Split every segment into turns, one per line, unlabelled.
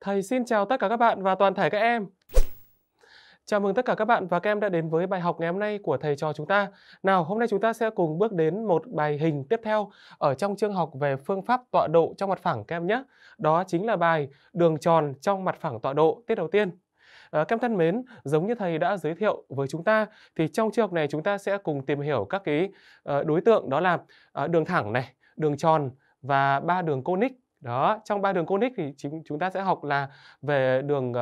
Thầy xin chào tất cả các bạn và toàn thể các em. Chào mừng tất cả các bạn và các em đã đến với bài học ngày hôm nay của thầy trò chúng ta. Nào, hôm nay chúng ta sẽ cùng bước đến một bài hình tiếp theo ở trong chương học về phương pháp tọa độ trong mặt phẳng các em nhé. Đó chính là bài đường tròn trong mặt phẳng tọa độ tiết đầu tiên. À, ờ, thân mến, giống như thầy đã giới thiệu với chúng ta thì trong trường hợp này chúng ta sẽ cùng tìm hiểu các cái ờ, đối tượng đó là ờ, đường thẳng này, đường tròn và ba đường conic đó trong ba đường conic thì chính chúng ta sẽ học là về đường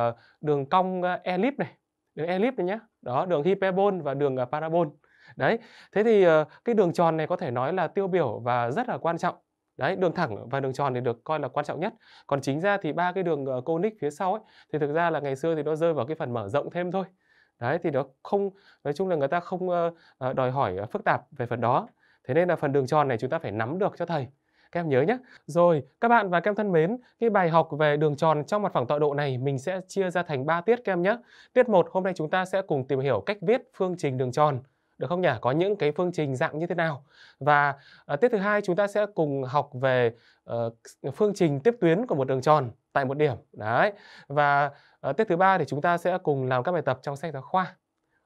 đường cong elip này đường elip này nhé đó đường hyperbol và đường parabol đấy thế thì cái đường tròn này có thể nói là tiêu biểu và rất là quan trọng đấy đường thẳng và đường tròn thì được coi là quan trọng nhất còn chính ra thì ba cái đường ờ, conic phía sau ấy thì thực ra là ngày xưa thì nó rơi vào cái phần mở rộng thêm thôi đấy thì nó không nói chung là người ta không ờ, đòi hỏi ờ, phức tạp về phần đó thế nên là phần đường tròn này chúng ta phải nắm được cho thầy các em nhớ nhé. Rồi, các bạn và các em thân mến, cái bài học về đường tròn trong mặt phẳng tọa độ này mình sẽ chia ra thành 3 tiết các em nhé. Tiết 1 hôm nay chúng ta sẽ cùng tìm hiểu cách viết phương trình đường tròn được không nhỉ? Có những cái phương trình dạng như thế nào? Và uh, tiết thứ hai chúng ta sẽ cùng học về uh, phương trình tiếp tuyến của một đường tròn tại một điểm. Đấy. Và uh, tiết thứ ba thì chúng ta sẽ cùng làm các bài tập trong sách giáo khoa.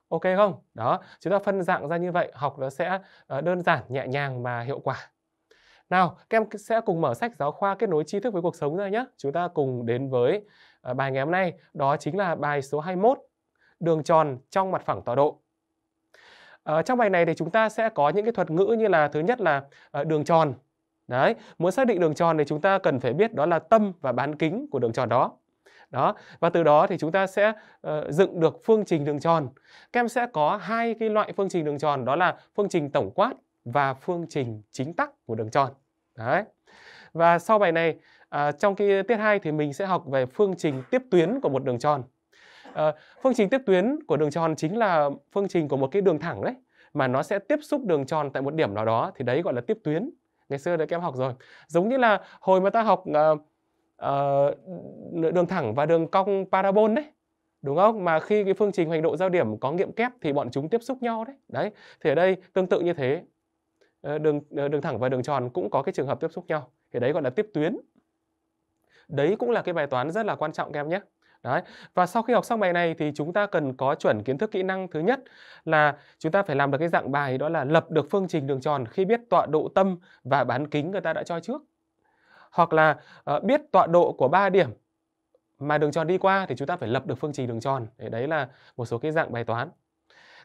Ok không? Đó, chúng ta phân dạng ra như vậy, học nó sẽ uh, đơn giản, nhẹ nhàng mà hiệu quả. Nào, các em sẽ cùng mở sách giáo khoa kết nối tri thức với cuộc sống ra nhé. Chúng ta cùng đến với bài ngày hôm nay, đó chính là bài số 21, đường tròn trong mặt phẳng tọa độ. Ờ, trong bài này thì chúng ta sẽ có những cái thuật ngữ như là thứ nhất là ờ, đường tròn. Đấy, muốn xác định đường tròn thì chúng ta cần phải biết đó là tâm và bán kính của đường tròn đó. Đó, và từ đó thì chúng ta sẽ ờ, dựng được phương trình đường tròn. Các em sẽ có hai cái loại phương trình đường tròn đó là phương trình tổng quát và phương trình chính tắc của đường tròn. Đấy. Và sau bài này à, trong cái tiết 2 thì mình sẽ học về phương trình tiếp tuyến của một đường tròn. Ờ, phương trình tiếp tuyến của đường tròn chính là phương trình của một cái đường thẳng đấy mà nó sẽ tiếp xúc đường tròn tại một điểm nào đó thì đấy gọi là tiếp tuyến ngày xưa đã kem học rồi giống như là hồi mà ta học uh, uh, đường thẳng và đường cong parabol đấy đúng không mà khi cái phương trình hoành độ giao điểm có nghiệm kép thì bọn chúng tiếp xúc nhau đấy đấy thì ở đây tương tự như thế đường đường thẳng và đường tròn cũng có cái trường hợp tiếp xúc nhau thì đấy gọi là tiếp tuyến đấy cũng là cái bài toán rất là quan trọng các em nhé Đấy. Và sau khi học xong bài này thì chúng ta cần có chuẩn kiến thức kỹ năng thứ nhất là chúng ta phải làm được cái dạng bài đó là lập được phương trình đường tròn khi biết tọa độ tâm và bán kính người ta đã cho trước. Hoặc là uh, biết tọa độ của ba điểm mà đường tròn đi qua thì chúng ta phải lập được phương trình đường tròn. đấy là một số cái dạng bài toán.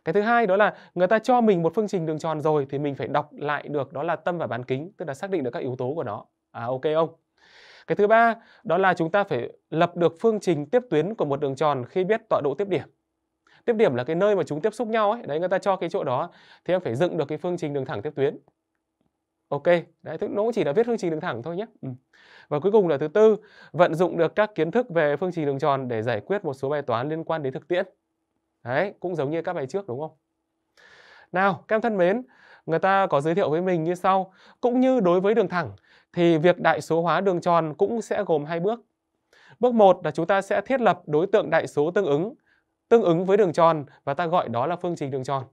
Cái thứ hai đó là người ta cho mình một phương trình đường tròn rồi thì mình phải đọc lại được đó là tâm và bán kính, tức là xác định được các yếu tố của nó. À ok không? Cái thứ ba đó là chúng ta phải lập được phương trình tiếp tuyến của một đường tròn khi biết tọa độ tiếp điểm. Tiếp điểm là cái nơi mà chúng tiếp xúc nhau ấy, đấy người ta cho cái chỗ đó thì em phải dựng được cái phương trình đường thẳng tiếp tuyến. Ok, đấy nó cũng chỉ là viết phương trình đường thẳng thôi nhé. Ừ. Và cuối cùng là thứ tư, vận dụng được các kiến thức về phương trình đường tròn để giải quyết một số bài toán liên quan đến thực tiễn. Đấy, cũng giống như các bài trước đúng không? Nào, các em thân mến, người ta có giới thiệu với mình như sau cũng như đối với đường thẳng thì việc đại số hóa đường tròn cũng sẽ gồm hai bước. Bước 1 là chúng ta sẽ thiết lập đối tượng đại số tương ứng, tương ứng với đường tròn và ta gọi đó là phương trình đường tròn.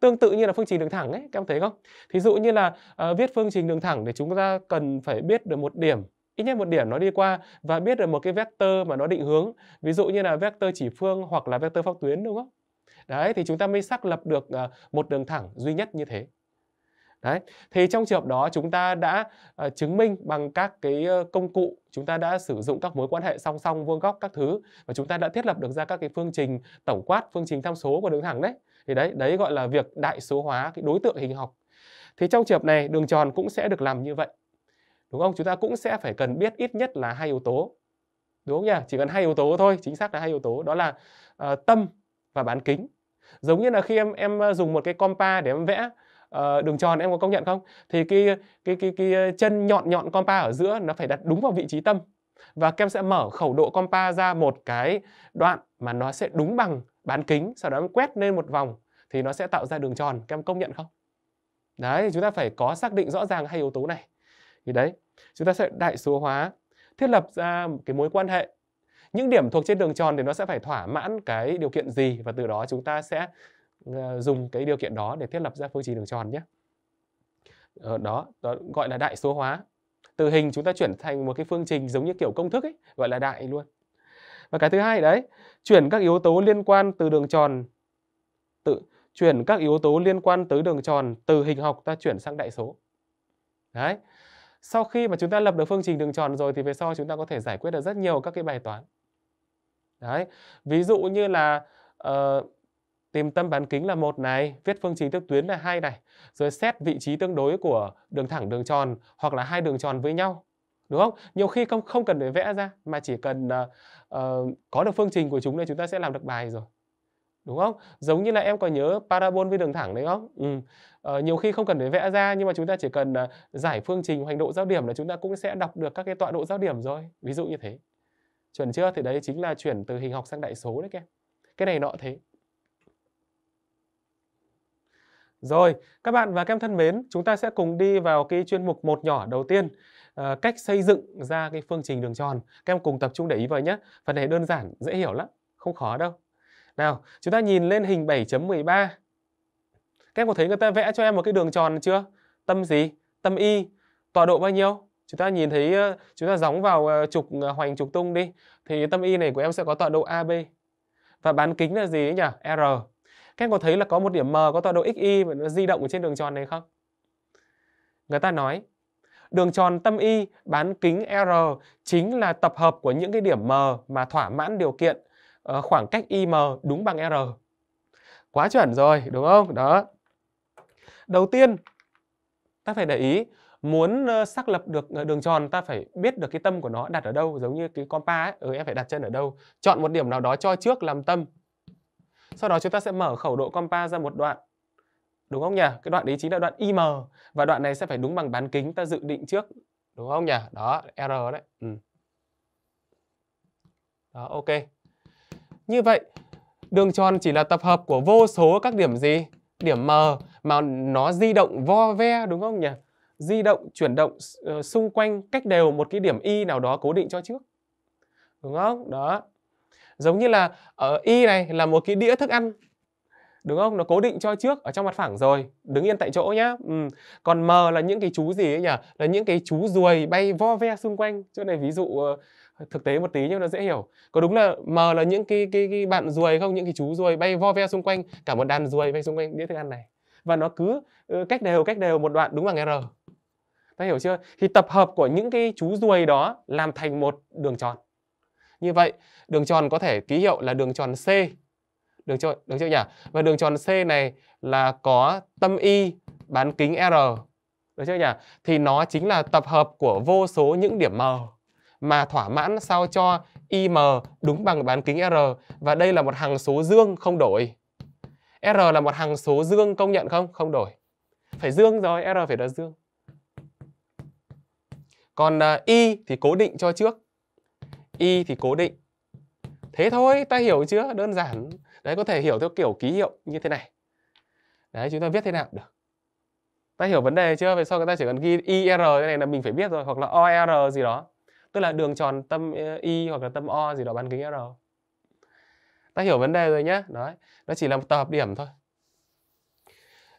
Tương tự như là phương trình đường thẳng ấy, các em thấy không? Thí dụ như là uh, viết phương trình đường thẳng thì chúng ta cần phải biết được một điểm ít nhất một điểm nó đi qua và biết được một cái vector mà nó định hướng ví dụ như là vector chỉ phương hoặc là vector phác tuyến đúng không đấy thì chúng ta mới xác lập được ờ, một đường thẳng duy nhất như thế Đấy, thì trong trường hợp đó chúng ta đã uh, chứng minh bằng các cái công cụ, chúng ta đã sử dụng các mối quan hệ song song vuông góc các thứ và chúng ta đã thiết lập được ra các cái phương trình tổng quát, phương trình tham số của đường thẳng đấy. Thì đấy, đấy gọi là việc đại số hóa cái đối tượng hình học. Thì trong trường hợp này đường tròn cũng sẽ được làm như vậy. Đúng không? Chúng ta cũng sẽ phải cần biết ít nhất là hai yếu tố. Đúng không nhỉ? Chỉ cần hai yếu tố thôi, chính xác là hai yếu tố, đó là uh, tâm và bán kính giống như là khi em em ờ, dùng một cái compa để em vẽ Ờ, đường tròn em có công nhận không thì cái cái cái cái ờ, chân nhọn nhọn compa ở giữa nó phải đặt đúng vào vị trí tâm và kem sẽ mở khẩu độ compa ra một cái đoạn mà nó sẽ đúng bằng bán kính sau đó em quét lên một vòng thì nó sẽ tạo ra đường tròn kem công nhận không đấy chúng ta phải có xác định rõ ràng hai yếu tố này thì đấy chúng ta sẽ đại số hóa thiết lập ra cái mối quan hệ những điểm thuộc trên đường tròn thì nó sẽ phải thỏa mãn cái điều kiện gì và từ đó chúng ta sẽ Ờ, dùng cái điều kiện đó để thiết lập ra phương trình đường tròn nhé ờ, đó, đó gọi là đại số hóa từ hình chúng ta chuyển thành một cái phương trình giống như kiểu công thức ấy gọi là đại luôn và cái thứ hai đấy chuyển các yếu tố liên quan từ đường tròn tự chuyển các yếu tố liên quan tới đường tròn từ hình học ta chuyển sang đại số đấy sau khi mà chúng ta lập được phương trình đường tròn rồi thì về sau chúng ta có thể giải quyết được rất nhiều các cái bài toán đấy ví dụ như là uh, tìm tâm bán kính là một này, viết phương trình tiếp tuyến là hai này, rồi xét vị trí tương đối của đường thẳng đường tròn hoặc là hai đường tròn với nhau. Đúng không? Nhiều khi không không cần phải vẽ ra mà chỉ cần uh, uh, có được phương trình của chúng thì chúng ta sẽ làm được bài rồi. Đúng không? Giống như là em có nhớ parabol với đường thẳng đấy không? Ừ. Uh, nhiều khi không cần phải vẽ ra nhưng mà chúng ta chỉ cần uh, giải phương trình hoành độ giao điểm là chúng ta cũng sẽ đọc được các cái tọa độ giao điểm rồi. Ví dụ như thế. Chuẩn chưa? Thì đấy chính là chuyển từ hình học sang đại số đấy các em. Cái này nọ thế. Rồi, các bạn và các em thân mến, chúng ta sẽ cùng đi vào cái chuyên mục một nhỏ đầu tiên ờ, cách xây dựng ra cái phương trình đường tròn. Các em cùng tập trung để ý vào nhé. Phần này đơn giản, dễ hiểu lắm, không khó đâu. Nào, chúng ta nhìn lên hình 7.13. Các em có thấy người ta vẽ cho em một cái đường tròn chưa? Tâm gì? Tâm y. Tọa độ bao nhiêu? Chúng ta nhìn thấy ờ, chúng ta gióng vào ờ, trục hoành trục tung đi thì tâm y này của em sẽ có tọa độ AB. Và bán kính là gì ấy nhỉ? R. Các em có thấy là có một điểm M có tọa độ XY và nó di động ở trên đường tròn này không? Người ta nói đường tròn tâm Y bán kính R chính là tập hợp của những cái điểm M mà thỏa mãn điều kiện ờ, khoảng cách IM đúng bằng R. Quá chuẩn rồi, đúng không? Đó. Đầu tiên, ta phải để ý muốn ờ, xác lập được ờ, đường tròn ta phải biết được cái tâm của nó đặt ở đâu giống như cái compa ấy ừ, em phải đặt chân ở đâu chọn một điểm nào đó cho trước làm tâm sau đó chúng ta sẽ mở khẩu độ compa ra một đoạn. Đúng không nhỉ? Cái đoạn đấy chính là đoạn IM và đoạn này sẽ phải đúng bằng bán kính ta dự định trước. Đúng không nhỉ? Đó, R đấy. Ừ. Đó, ok. Như vậy, đường tròn chỉ là tập hợp của vô số các điểm gì? Điểm M mà nó di động vo ve đúng không nhỉ? Di động, chuyển động ờ, xung quanh cách đều một cái điểm Y nào đó cố định cho trước. Đúng không? Đó giống như là ở ờ, y này là một cái đĩa thức ăn đúng không nó cố định cho trước ở trong mặt phẳng rồi đứng yên tại chỗ nhá ừ. còn m là những cái chú gì ấy nhỉ là những cái chú ruồi bay vo ve xung quanh chỗ này ví dụ ờ, thực tế một tí nhưng nó dễ hiểu có đúng là m là những cái cái, cái bạn ruồi không những cái chú ruồi bay vo ve xung quanh cả một đàn ruồi bay xung quanh đĩa thức ăn này và nó cứ ừ, cách đều cách đều một đoạn đúng bằng r ta hiểu chưa thì tập hợp của những cái chú ruồi đó làm thành một đường tròn như vậy, đường tròn có thể ký hiệu là đường tròn C. Đường tròn đường tròn nhỉ? Và đường tròn C này là có tâm y bán kính R. Được chưa nhỉ? Thì nó chính là tập hợp của vô số những điểm M mà thỏa mãn sao cho IM đúng bằng bán kính R và đây là một hằng số dương không đổi. R là một hằng số dương công nhận không? Không đổi. Phải dương rồi, R phải là dương. Còn uh, à, Y thì cố định cho trước y thì cố định thế thôi ta hiểu chưa đơn giản đấy có thể hiểu theo kiểu ký hiệu như thế này đấy chúng ta viết thế nào được ta hiểu vấn đề chưa Vậy sau người ta chỉ cần ghi ir cái này là mình phải biết rồi hoặc là or e, gì đó tức là đường tròn tâm y ờ, hoặc là tâm o gì đó bán kính r ta hiểu vấn đề rồi nhá đấy nó chỉ là một tập hợp điểm thôi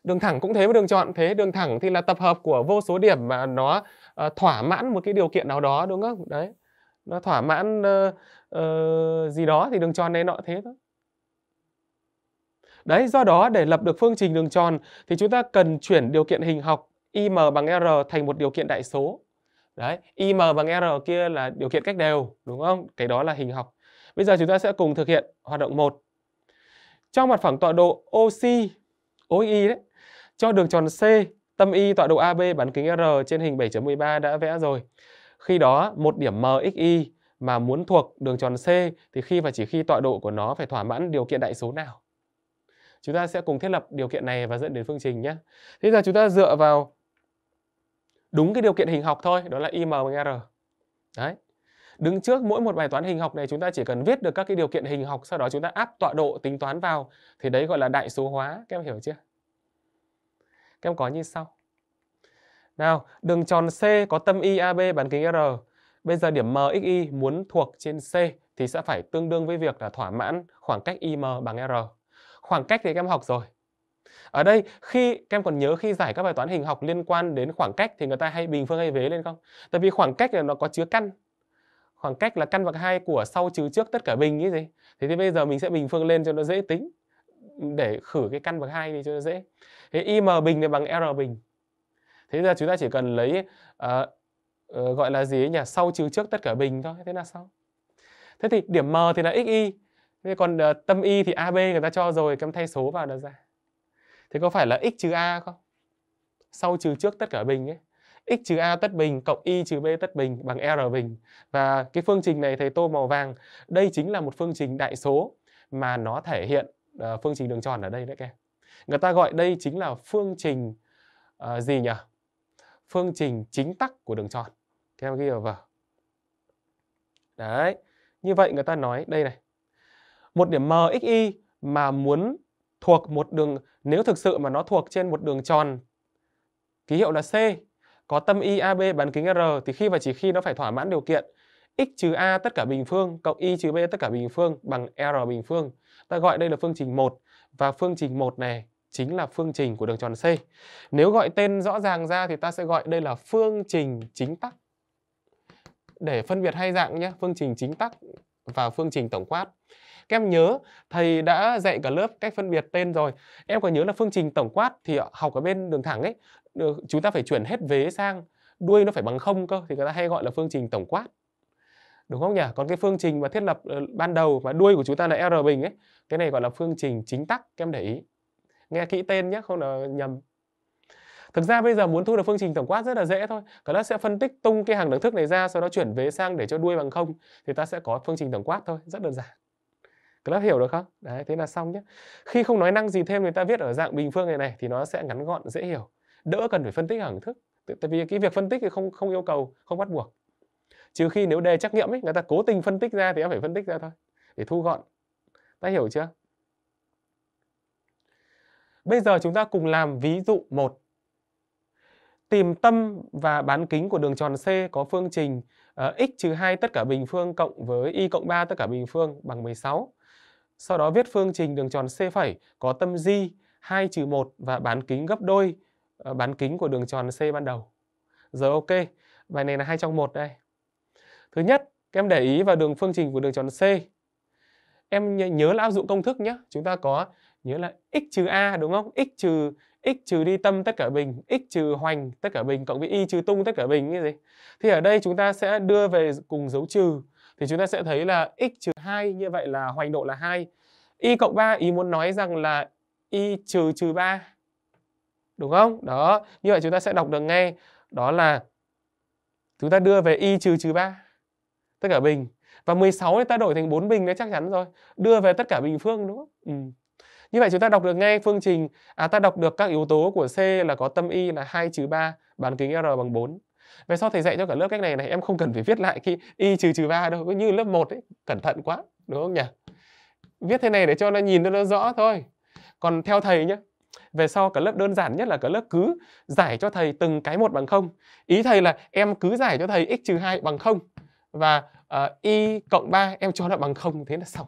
đường thẳng cũng thế với đường tròn thế đường thẳng thì là tập hợp của vô số điểm mà nó uh, thỏa mãn một cái điều kiện nào đó đúng không đấy nó thỏa mãn uh, uh, gì đó thì đường tròn này nọ thế thôi đấy do đó để lập được phương trình đường tròn thì chúng ta cần chuyển điều kiện hình học im bằng r thành một điều kiện đại số đấy im bằng r kia là điều kiện cách đều đúng không cái đó là hình học bây giờ chúng ta sẽ cùng thực hiện hoạt động 1 trong mặt phẳng tọa độ OC OI đấy cho đường tròn C tâm y tọa độ AB bán kính R trên hình 7.13 đã vẽ rồi khi đó một điểm MXY mà muốn thuộc đường tròn C thì khi và chỉ khi tọa độ của nó phải thỏa mãn điều kiện đại số nào. Chúng ta sẽ cùng thiết lập điều kiện này và dẫn đến phương trình nhé. Thế giờ chúng ta dựa vào đúng cái điều kiện hình học thôi, đó là IM bằng R. Đấy. Đứng trước mỗi một bài toán hình học này chúng ta chỉ cần viết được các cái điều kiện hình học sau đó chúng ta áp tọa độ tính toán vào thì đấy gọi là đại số hóa, các em hiểu chưa? Các em có như sau. Nào, đường tròn C có tâm y AB bán kính R. Bây giờ điểm MXY muốn thuộc trên C thì sẽ phải tương đương với việc là thỏa mãn khoảng cách IM bằng R. Khoảng cách thì các em học rồi. Ở đây khi các em còn nhớ khi giải các bài toán hình học liên quan đến khoảng cách thì người ta hay bình phương hay vế lên không? Tại vì khoảng cách là nó có chứa căn. Khoảng cách là căn bậc hai của sau trừ trước tất cả bình như gì. Thế thì bây giờ mình sẽ bình phương lên cho nó dễ tính để khử cái căn bậc hai đi cho nó dễ. Thế im bình này bằng r bình thế ra chúng ta chỉ cần lấy uh, uh, gọi là gì ấy nhỉ sau trừ trước tất cả bình thôi thế là xong thế thì điểm m thì là xy thế còn uh, tâm y thì ab người ta cho rồi em thay số vào là ra thế có phải là x trừ a không sau trừ trước tất cả bình ấy x trừ a tất bình cộng y trừ b tất bình bằng r bình và cái phương trình này thầy tô màu vàng đây chính là một phương trình đại số mà nó thể hiện uh, phương trình đường tròn ở đây đấy các em người ta gọi đây chính là phương trình uh, gì nhỉ phương trình chính tắc của đường tròn theo ghi vào vở đấy như vậy người ta nói đây này một điểm mxy mà muốn thuộc một đường nếu thực sự mà nó thuộc trên một đường tròn ký hiệu là c có tâm y ab bán kính r thì khi và chỉ khi nó phải thỏa mãn điều kiện x trừ a tất cả bình phương cộng y trừ b tất cả bình phương bằng r bình phương ta gọi đây là phương trình 1 và phương trình 1 này chính là phương trình của đường tròn C. Nếu gọi tên rõ ràng ra thì ta sẽ gọi đây là phương trình chính tắc. Để phân biệt hai dạng nhé, phương trình chính tắc và phương trình tổng quát. Các em nhớ thầy đã dạy cả lớp cách phân biệt tên rồi. Em có nhớ là phương trình tổng quát thì học ở bên đường thẳng ấy, chúng ta phải chuyển hết vế sang đuôi nó phải bằng không cơ thì người ta hay gọi là phương trình tổng quát đúng không nhỉ? Còn cái phương trình mà thiết lập ờ, ban đầu và đuôi của chúng ta là R bình ấy, cái này gọi là phương trình chính tắc, các em để ý nghe kỹ tên nhé không là nhầm Thực ra bây giờ muốn thu được phương trình tổng quát rất là dễ thôi. Cả lớp sẽ phân tích tung cái hàng đẳng thức này ra sau đó chuyển về sang để cho đuôi bằng không thì ta sẽ có phương trình tổng quát thôi, rất đơn giản. Cả lớp hiểu được không? Đấy, thế là xong nhé. Khi không nói năng gì thêm người ta viết ở dạng bình phương này này thì nó sẽ ngắn gọn dễ hiểu, đỡ cần phải phân tích hàng thức. Tại vì cái việc phân tích thì không không yêu cầu, không bắt buộc. Trừ khi nếu đề trắc nghiệm ấy người ta cố tình phân tích ra thì em phải phân tích ra thôi để thu gọn. Ta hiểu chưa? Bây giờ chúng ta cùng làm ví dụ 1. Tìm tâm và bán kính của đường tròn C có phương trình uh, x trừ 2 tất cả bình phương cộng với y cộng 3 tất cả bình phương bằng 16. Sau đó viết phương trình đường tròn C phẩy có tâm G 2 trừ 1 và bán kính gấp đôi uh, bán kính của đường tròn C ban đầu. Giờ ok, bài này là 2 trong 1 đây. Thứ nhất, em để ý vào đường phương trình của đường tròn C. Em nhớ là áp dụng công thức nhé. Chúng ta có nhớ là x trừ a đúng không x trừ x trừ đi tâm tất cả bình x trừ hoành tất cả bình cộng với y trừ tung tất cả bình như gì thì ở đây chúng ta sẽ đưa về cùng dấu trừ thì chúng ta sẽ thấy là x trừ 2 như vậy là hoành độ là 2 y cộng 3 ý muốn nói rằng là y trừ trừ 3 đúng không đó như vậy chúng ta sẽ đọc được ngay đó là chúng ta đưa về y trừ trừ 3 tất cả bình và 16 thì ta đổi thành 4 bình đấy chắc chắn rồi đưa về tất cả bình phương đúng không ừ. Như vậy chúng ta đọc được ngay phương trình, à ta đọc được các yếu tố của C là có tâm y là 2 trừ 3, bán kính R bằng 4. Về sau thầy dạy cho cả lớp cách này này em không cần phải viết lại khi y trừ trừ 3 đâu, cứ như lớp 1 ấy, cẩn thận quá, đúng không nhỉ? Viết thế này để cho nó nhìn nó rõ thôi. Còn theo thầy nhé, về sau cả lớp đơn giản nhất là cả lớp cứ giải cho thầy từng cái một bằng không. Ý thầy là em cứ giải cho thầy x trừ 2 bằng không và uh, y cộng 3 em cho nó bằng không thế là xong.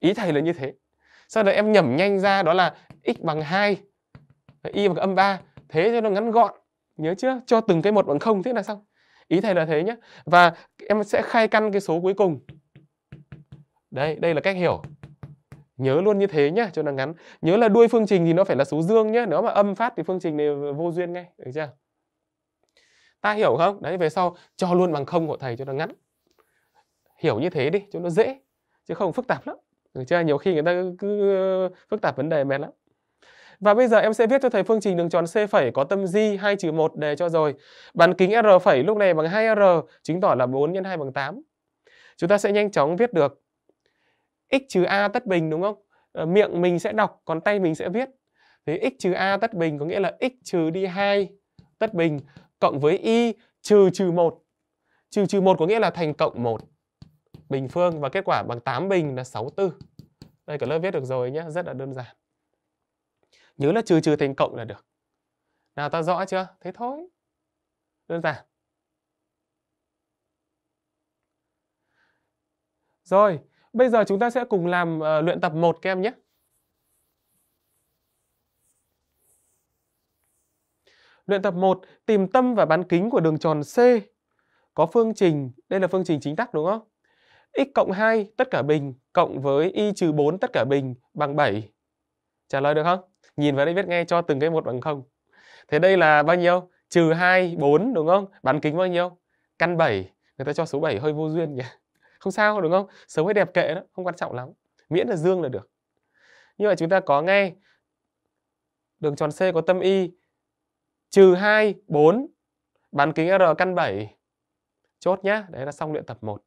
Ý thầy là như thế sau đó em nhẩm nhanh ra đó là x bằng 2 y bằng âm 3 thế cho nó ngắn gọn nhớ chưa cho từng cái một bằng không thế là xong ý thầy là thế nhé và em sẽ khai căn cái số cuối cùng đây đây là cách hiểu nhớ luôn như thế nhá cho nó ngắn nhớ là đuôi phương trình thì nó phải là số dương nhé nếu mà âm phát thì phương trình này vô duyên ngay được chưa ta hiểu không đấy về sau cho luôn bằng không của thầy cho nó ngắn hiểu như thế đi cho nó dễ chứ không phức tạp lắm được chưa nhiều khi người ta cứ, cứ phức tạp vấn đề mệt lắm và bây giờ em sẽ viết cho thầy phương trình đường tròn C phẩy có tâm di 2 trừ 1 đề cho rồi. Bán kính R phẩy lúc này bằng 2R, chứng tỏ là 4 nhân 2 bằng 8. Chúng ta sẽ nhanh chóng viết được x trừ a tất bình đúng không? Ờ, miệng mình sẽ đọc, còn tay mình sẽ viết. thì x trừ a tất bình có nghĩa là x trừ đi 2 tất bình cộng với y trừ trừ 1. Trừ trừ 1 có nghĩa là thành cộng 1 bình phương và kết quả bằng 8 bình là 64. Đây cả lớp viết được rồi nhé, rất là đơn giản. Nhớ là trừ trừ thành cộng là được. Nào ta rõ chưa? Thế thôi. Đơn giản. Rồi, bây giờ chúng ta sẽ cùng làm uh, luyện tập 1 các em nhé. Luyện tập 1, tìm tâm và bán kính của đường tròn C có phương trình, đây là phương trình chính tắc đúng không? x cộng 2 tất cả bình cộng với y trừ 4 tất cả bình bằng 7. Trả lời được không? Nhìn vào đây viết ngay cho từng cái một bằng không. Thế đây là bao nhiêu? Trừ 2, 4 đúng không? Bán kính bao nhiêu? Căn 7. Người ta cho số 7 hơi vô duyên nhỉ. Không sao đúng không? số hơi đẹp kệ đó, không quan trọng lắm. Miễn là dương là được. Như vậy chúng ta có ngay đường tròn C có tâm y trừ 2, 4 bán kính R căn 7. Chốt nhá, đấy là xong luyện tập 1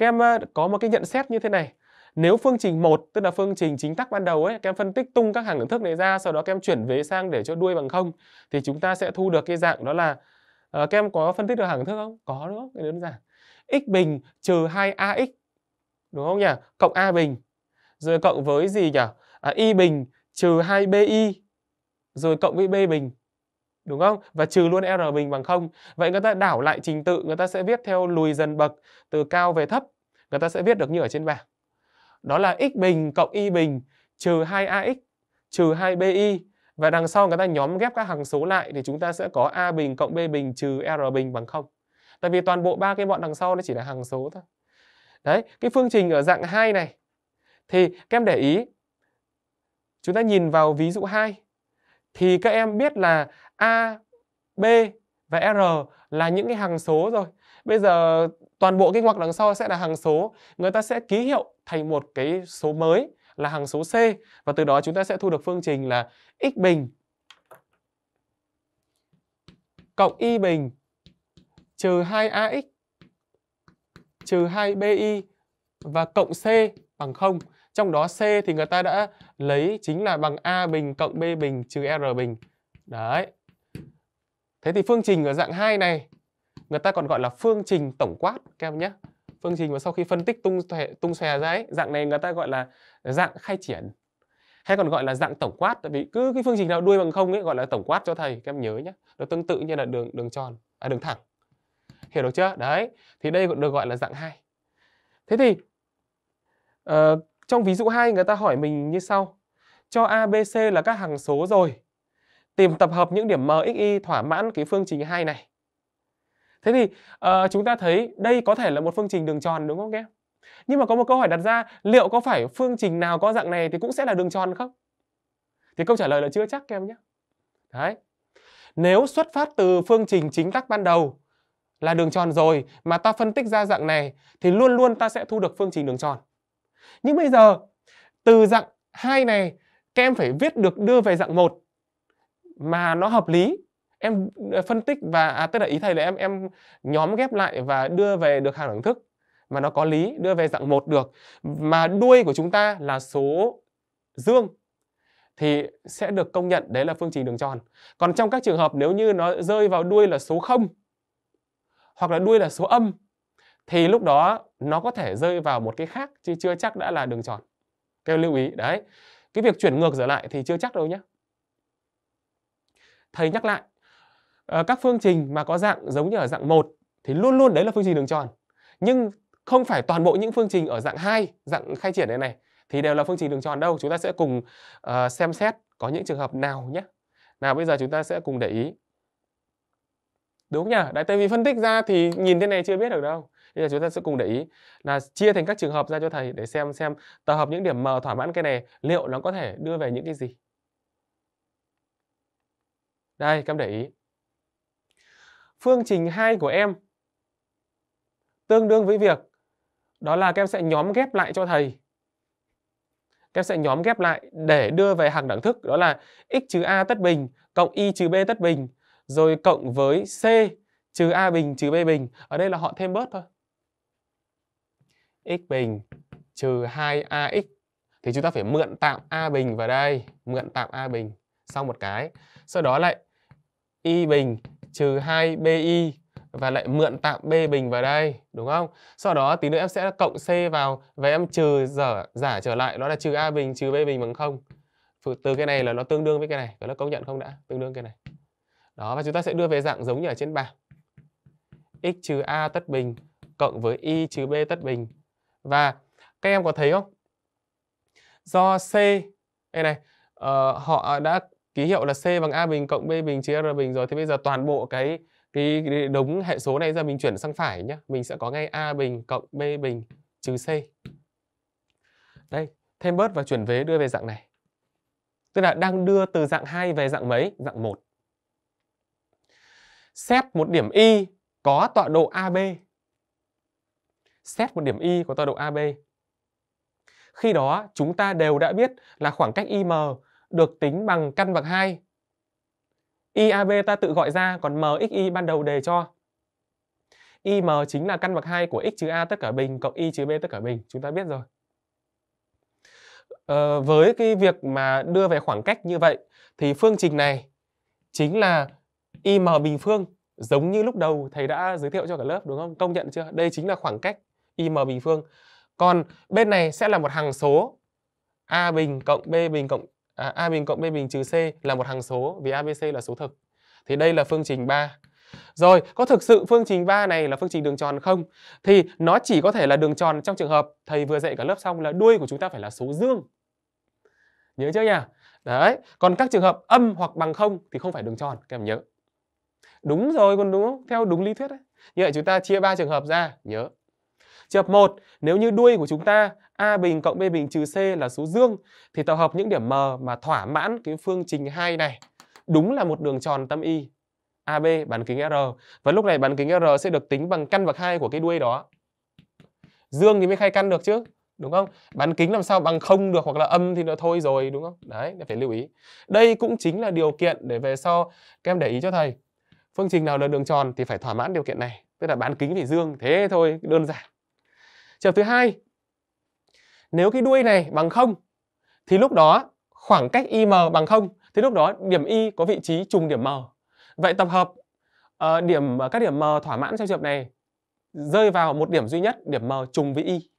các em có một cái nhận xét như thế này nếu phương trình 1 tức là phương trình chính tắc ban đầu ấy các em phân tích tung các hàng đẳng thức này ra sau đó các em chuyển về sang để cho đuôi bằng không thì chúng ta sẽ thu được cái dạng đó là uh, ờ, các em có phân tích được hàng đẳng thức không có đúng không cái đơn giản x bình trừ 2 ax đúng không nhỉ cộng a bình rồi cộng với gì nhỉ à, y bình trừ 2 bi rồi cộng với b bình đúng không? Và trừ luôn R bình bằng 0. Vậy người ta đảo lại trình tự, người ta sẽ viết theo lùi dần bậc từ cao về thấp, người ta sẽ viết được như ở trên bảng. Đó là x bình cộng y bình trừ 2ax trừ 2bi và đằng sau người ta nhóm ghép các hằng số lại thì chúng ta sẽ có a bình cộng b bình trừ r bình bằng 0. Tại vì toàn bộ ba cái bọn đằng sau nó chỉ là hằng số thôi. Đấy, cái phương trình ở dạng 2 này thì các em để ý chúng ta nhìn vào ví dụ 2 thì các em biết là A, B và R là những cái hằng số rồi. Bây giờ toàn bộ cái ngoặc đằng sau sẽ là hằng số. Người ta sẽ ký hiệu thành một cái số mới là hằng số C và từ đó chúng ta sẽ thu được phương trình là x bình cộng y bình trừ 2ax trừ 2bi và cộng c bằng 0. Trong đó c thì người ta đã lấy chính là bằng a bình cộng b bình trừ r bình. Đấy, Thế thì phương trình ở dạng 2 này người ta còn gọi là phương trình tổng quát các em nhé. Phương trình mà sau khi phân tích tung xòe, tung xòe ra ấy, dạng này người ta gọi là dạng khai triển hay còn gọi là dạng tổng quát tại vì cứ cái phương trình nào đuôi bằng không ấy gọi là tổng quát cho thầy các em nhớ nhé. Nó tương tự như là đường đường tròn à đường thẳng. Hiểu được chưa? Đấy, thì đây còn được gọi là dạng 2. Thế thì uh, trong ví dụ 2 người ta hỏi mình như sau. Cho ABC là các hằng số rồi tìm tập hợp những điểm MXY thỏa mãn cái phương trình hai này. Thế thì uh, chúng ta thấy đây có thể là một phương trình đường tròn đúng không các em? Nhưng mà có một câu hỏi đặt ra liệu có phải phương trình nào có dạng này thì cũng sẽ là đường tròn không? Thì câu trả lời là chưa chắc các em nhé. Đấy. Nếu xuất phát từ phương trình chính tắc ban đầu là đường tròn rồi mà ta phân tích ra dạng này thì luôn luôn ta sẽ thu được phương trình đường tròn. Nhưng bây giờ từ dạng hai này các em phải viết được đưa về dạng một mà nó hợp lý em ờ, phân tích và à, tức là ý thầy là em em nhóm ghép lại và đưa về được hàng đẳng thức mà nó có lý đưa về dạng một được mà đuôi của chúng ta là số dương thì sẽ được công nhận đấy là phương trình đường tròn. Còn trong các trường hợp nếu như nó rơi vào đuôi là số 0 hoặc là đuôi là số âm thì lúc đó nó có thể rơi vào một cái khác chứ chưa chắc đã là đường tròn. kêu lưu ý đấy. Cái việc chuyển ngược trở lại thì chưa chắc đâu nhé thầy nhắc lại ờ, các phương trình mà có dạng giống như ở dạng 1 thì luôn luôn đấy là phương trình đường tròn nhưng không phải toàn bộ những phương trình ở dạng 2 dạng khai triển này này thì đều là phương trình đường tròn đâu chúng ta sẽ cùng uh, xem xét có những trường hợp nào nhé nào bây giờ chúng ta sẽ cùng để ý đúng nhỉ đại tại vì phân tích ra thì nhìn thế này chưa biết được đâu bây giờ chúng ta sẽ cùng để ý là chia thành các trường hợp ra cho thầy để xem xem tập hợp những điểm m thỏa mãn cái này liệu nó có thể đưa về những cái gì đây, các em để ý. Phương trình 2 của em tương đương với việc đó là các em sẽ nhóm ghép lại cho thầy. Các em sẽ nhóm ghép lại để đưa về hàng đẳng thức đó là x trừ a tất bình cộng y trừ b tất bình rồi cộng với c trừ a bình trừ b bình. Ở đây là họ thêm bớt thôi. x bình trừ 2ax thì chúng ta phải mượn tạm a bình vào đây, mượn tạm a bình xong một cái. Sau đó lại y bình trừ 2 bi và lại mượn tạm b bình vào đây đúng không? Sau đó tí nữa em sẽ cộng c vào và em trừ giả, giả trở lại đó là trừ a bình trừ b bình bằng không từ cái này là nó tương đương với cái này Có nó công nhận không đã tương đương cái này đó và chúng ta sẽ đưa về dạng giống như ở trên bảng x trừ a tất bình cộng với y trừ b tất bình và các em có thấy không do c đây này uh, họ đã ký hiệu là C bằng A bình cộng B bình chia R bình rồi thì bây giờ toàn bộ cái cái đống hệ số này ra mình chuyển sang phải nhé mình sẽ có ngay A bình cộng B bình trừ C đây thêm bớt và chuyển vế đưa về dạng này tức là đang đưa từ dạng 2 về dạng mấy dạng 1 xét một điểm Y có tọa độ AB xét một điểm Y có tọa độ AB khi đó chúng ta đều đã biết là khoảng cách IM được tính bằng căn bậc 2. IAB ta tự gọi ra, còn MXI ban đầu đề cho. IM chính là căn bậc 2 của x trừ a tất cả bình cộng y trừ b tất cả bình, chúng ta biết rồi. Ờ, với cái việc mà đưa về khoảng cách như vậy thì phương trình này chính là IM bình phương giống như lúc đầu thầy đã giới thiệu cho cả lớp đúng không? Công nhận chưa? Đây chính là khoảng cách IM bình phương. Còn bên này sẽ là một hằng số A bình cộng B bình cộng À, A bình cộng B bình trừ C là một hằng số vì ABC là số thực. Thì đây là phương trình 3. Rồi, có thực sự phương trình 3 này là phương trình đường tròn không? Thì nó chỉ có thể là đường tròn trong trường hợp thầy vừa dạy cả lớp xong là đuôi của chúng ta phải là số dương. Nhớ chưa nhỉ? Đấy, còn các trường hợp âm hoặc bằng không thì không phải đường tròn, các em nhớ. Đúng rồi, còn đúng không? Theo đúng lý thuyết đấy. Như vậy chúng ta chia ba trường hợp ra, nhớ. Trường hợp 1, nếu như đuôi của chúng ta A bình cộng B bình trừ C là số dương thì tập hợp những điểm M mà thỏa mãn cái phương trình 2 này đúng là một đường tròn tâm y AB bán kính R. Và lúc này bán kính R sẽ được tính bằng căn bậc 2 của cái đuôi đó. Dương thì mới khai căn được chứ, đúng không? Bán kính làm sao bằng không được hoặc là âm thì nó thôi rồi đúng không? Đấy, phải lưu ý. Đây cũng chính là điều kiện để về sau các em để ý cho thầy. Phương trình nào là đường tròn thì phải thỏa mãn điều kiện này, tức là bán kính phải dương, thế thôi, đơn giản. Trường thứ hai, nếu cái đuôi này bằng 0 thì lúc đó khoảng cách IM bằng 0 thì lúc đó điểm Y có vị trí trùng điểm M. Vậy tập hợp uh, điểm các điểm M thỏa mãn trong trường hợp này rơi vào một điểm duy nhất, điểm M trùng với Y.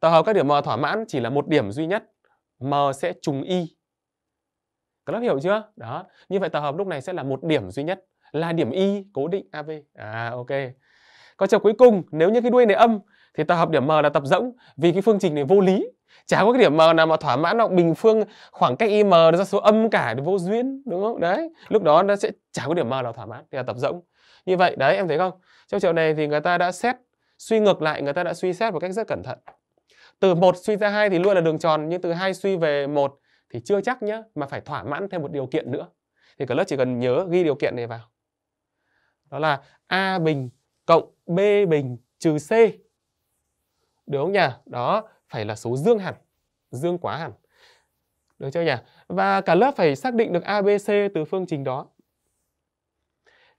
Tập hợp các điểm M thỏa mãn chỉ là một điểm duy nhất, M sẽ trùng Y. Các lớp hiểu chưa? Đó, như vậy tập hợp lúc này sẽ là một điểm duy nhất là điểm Y cố định AB. À ok. Còn trường cuối cùng, nếu như cái đuôi này âm thì tập hợp điểm m là tập rỗng vì cái phương trình này vô lý chả có cái điểm m nào mà thỏa mãn hoặc bình phương khoảng cách im ra số âm cả thì vô duyên đúng không đấy lúc đó nó sẽ chả có điểm m nào thỏa mãn thì là tập rỗng như vậy đấy em thấy không trong trường này thì người ta đã xét suy ngược lại người ta đã suy xét một cách rất cẩn thận từ một suy ra hai thì luôn là đường tròn nhưng từ hai suy về một thì chưa chắc nhá mà phải thỏa mãn thêm một điều kiện nữa thì cả lớp chỉ cần nhớ ghi điều kiện này vào đó là a bình cộng b bình trừ c được không nhỉ? Đó, phải là số dương hẳn, dương quá hẳn. Được chưa nhỉ? Và cả lớp phải xác định được ABC từ phương trình đó.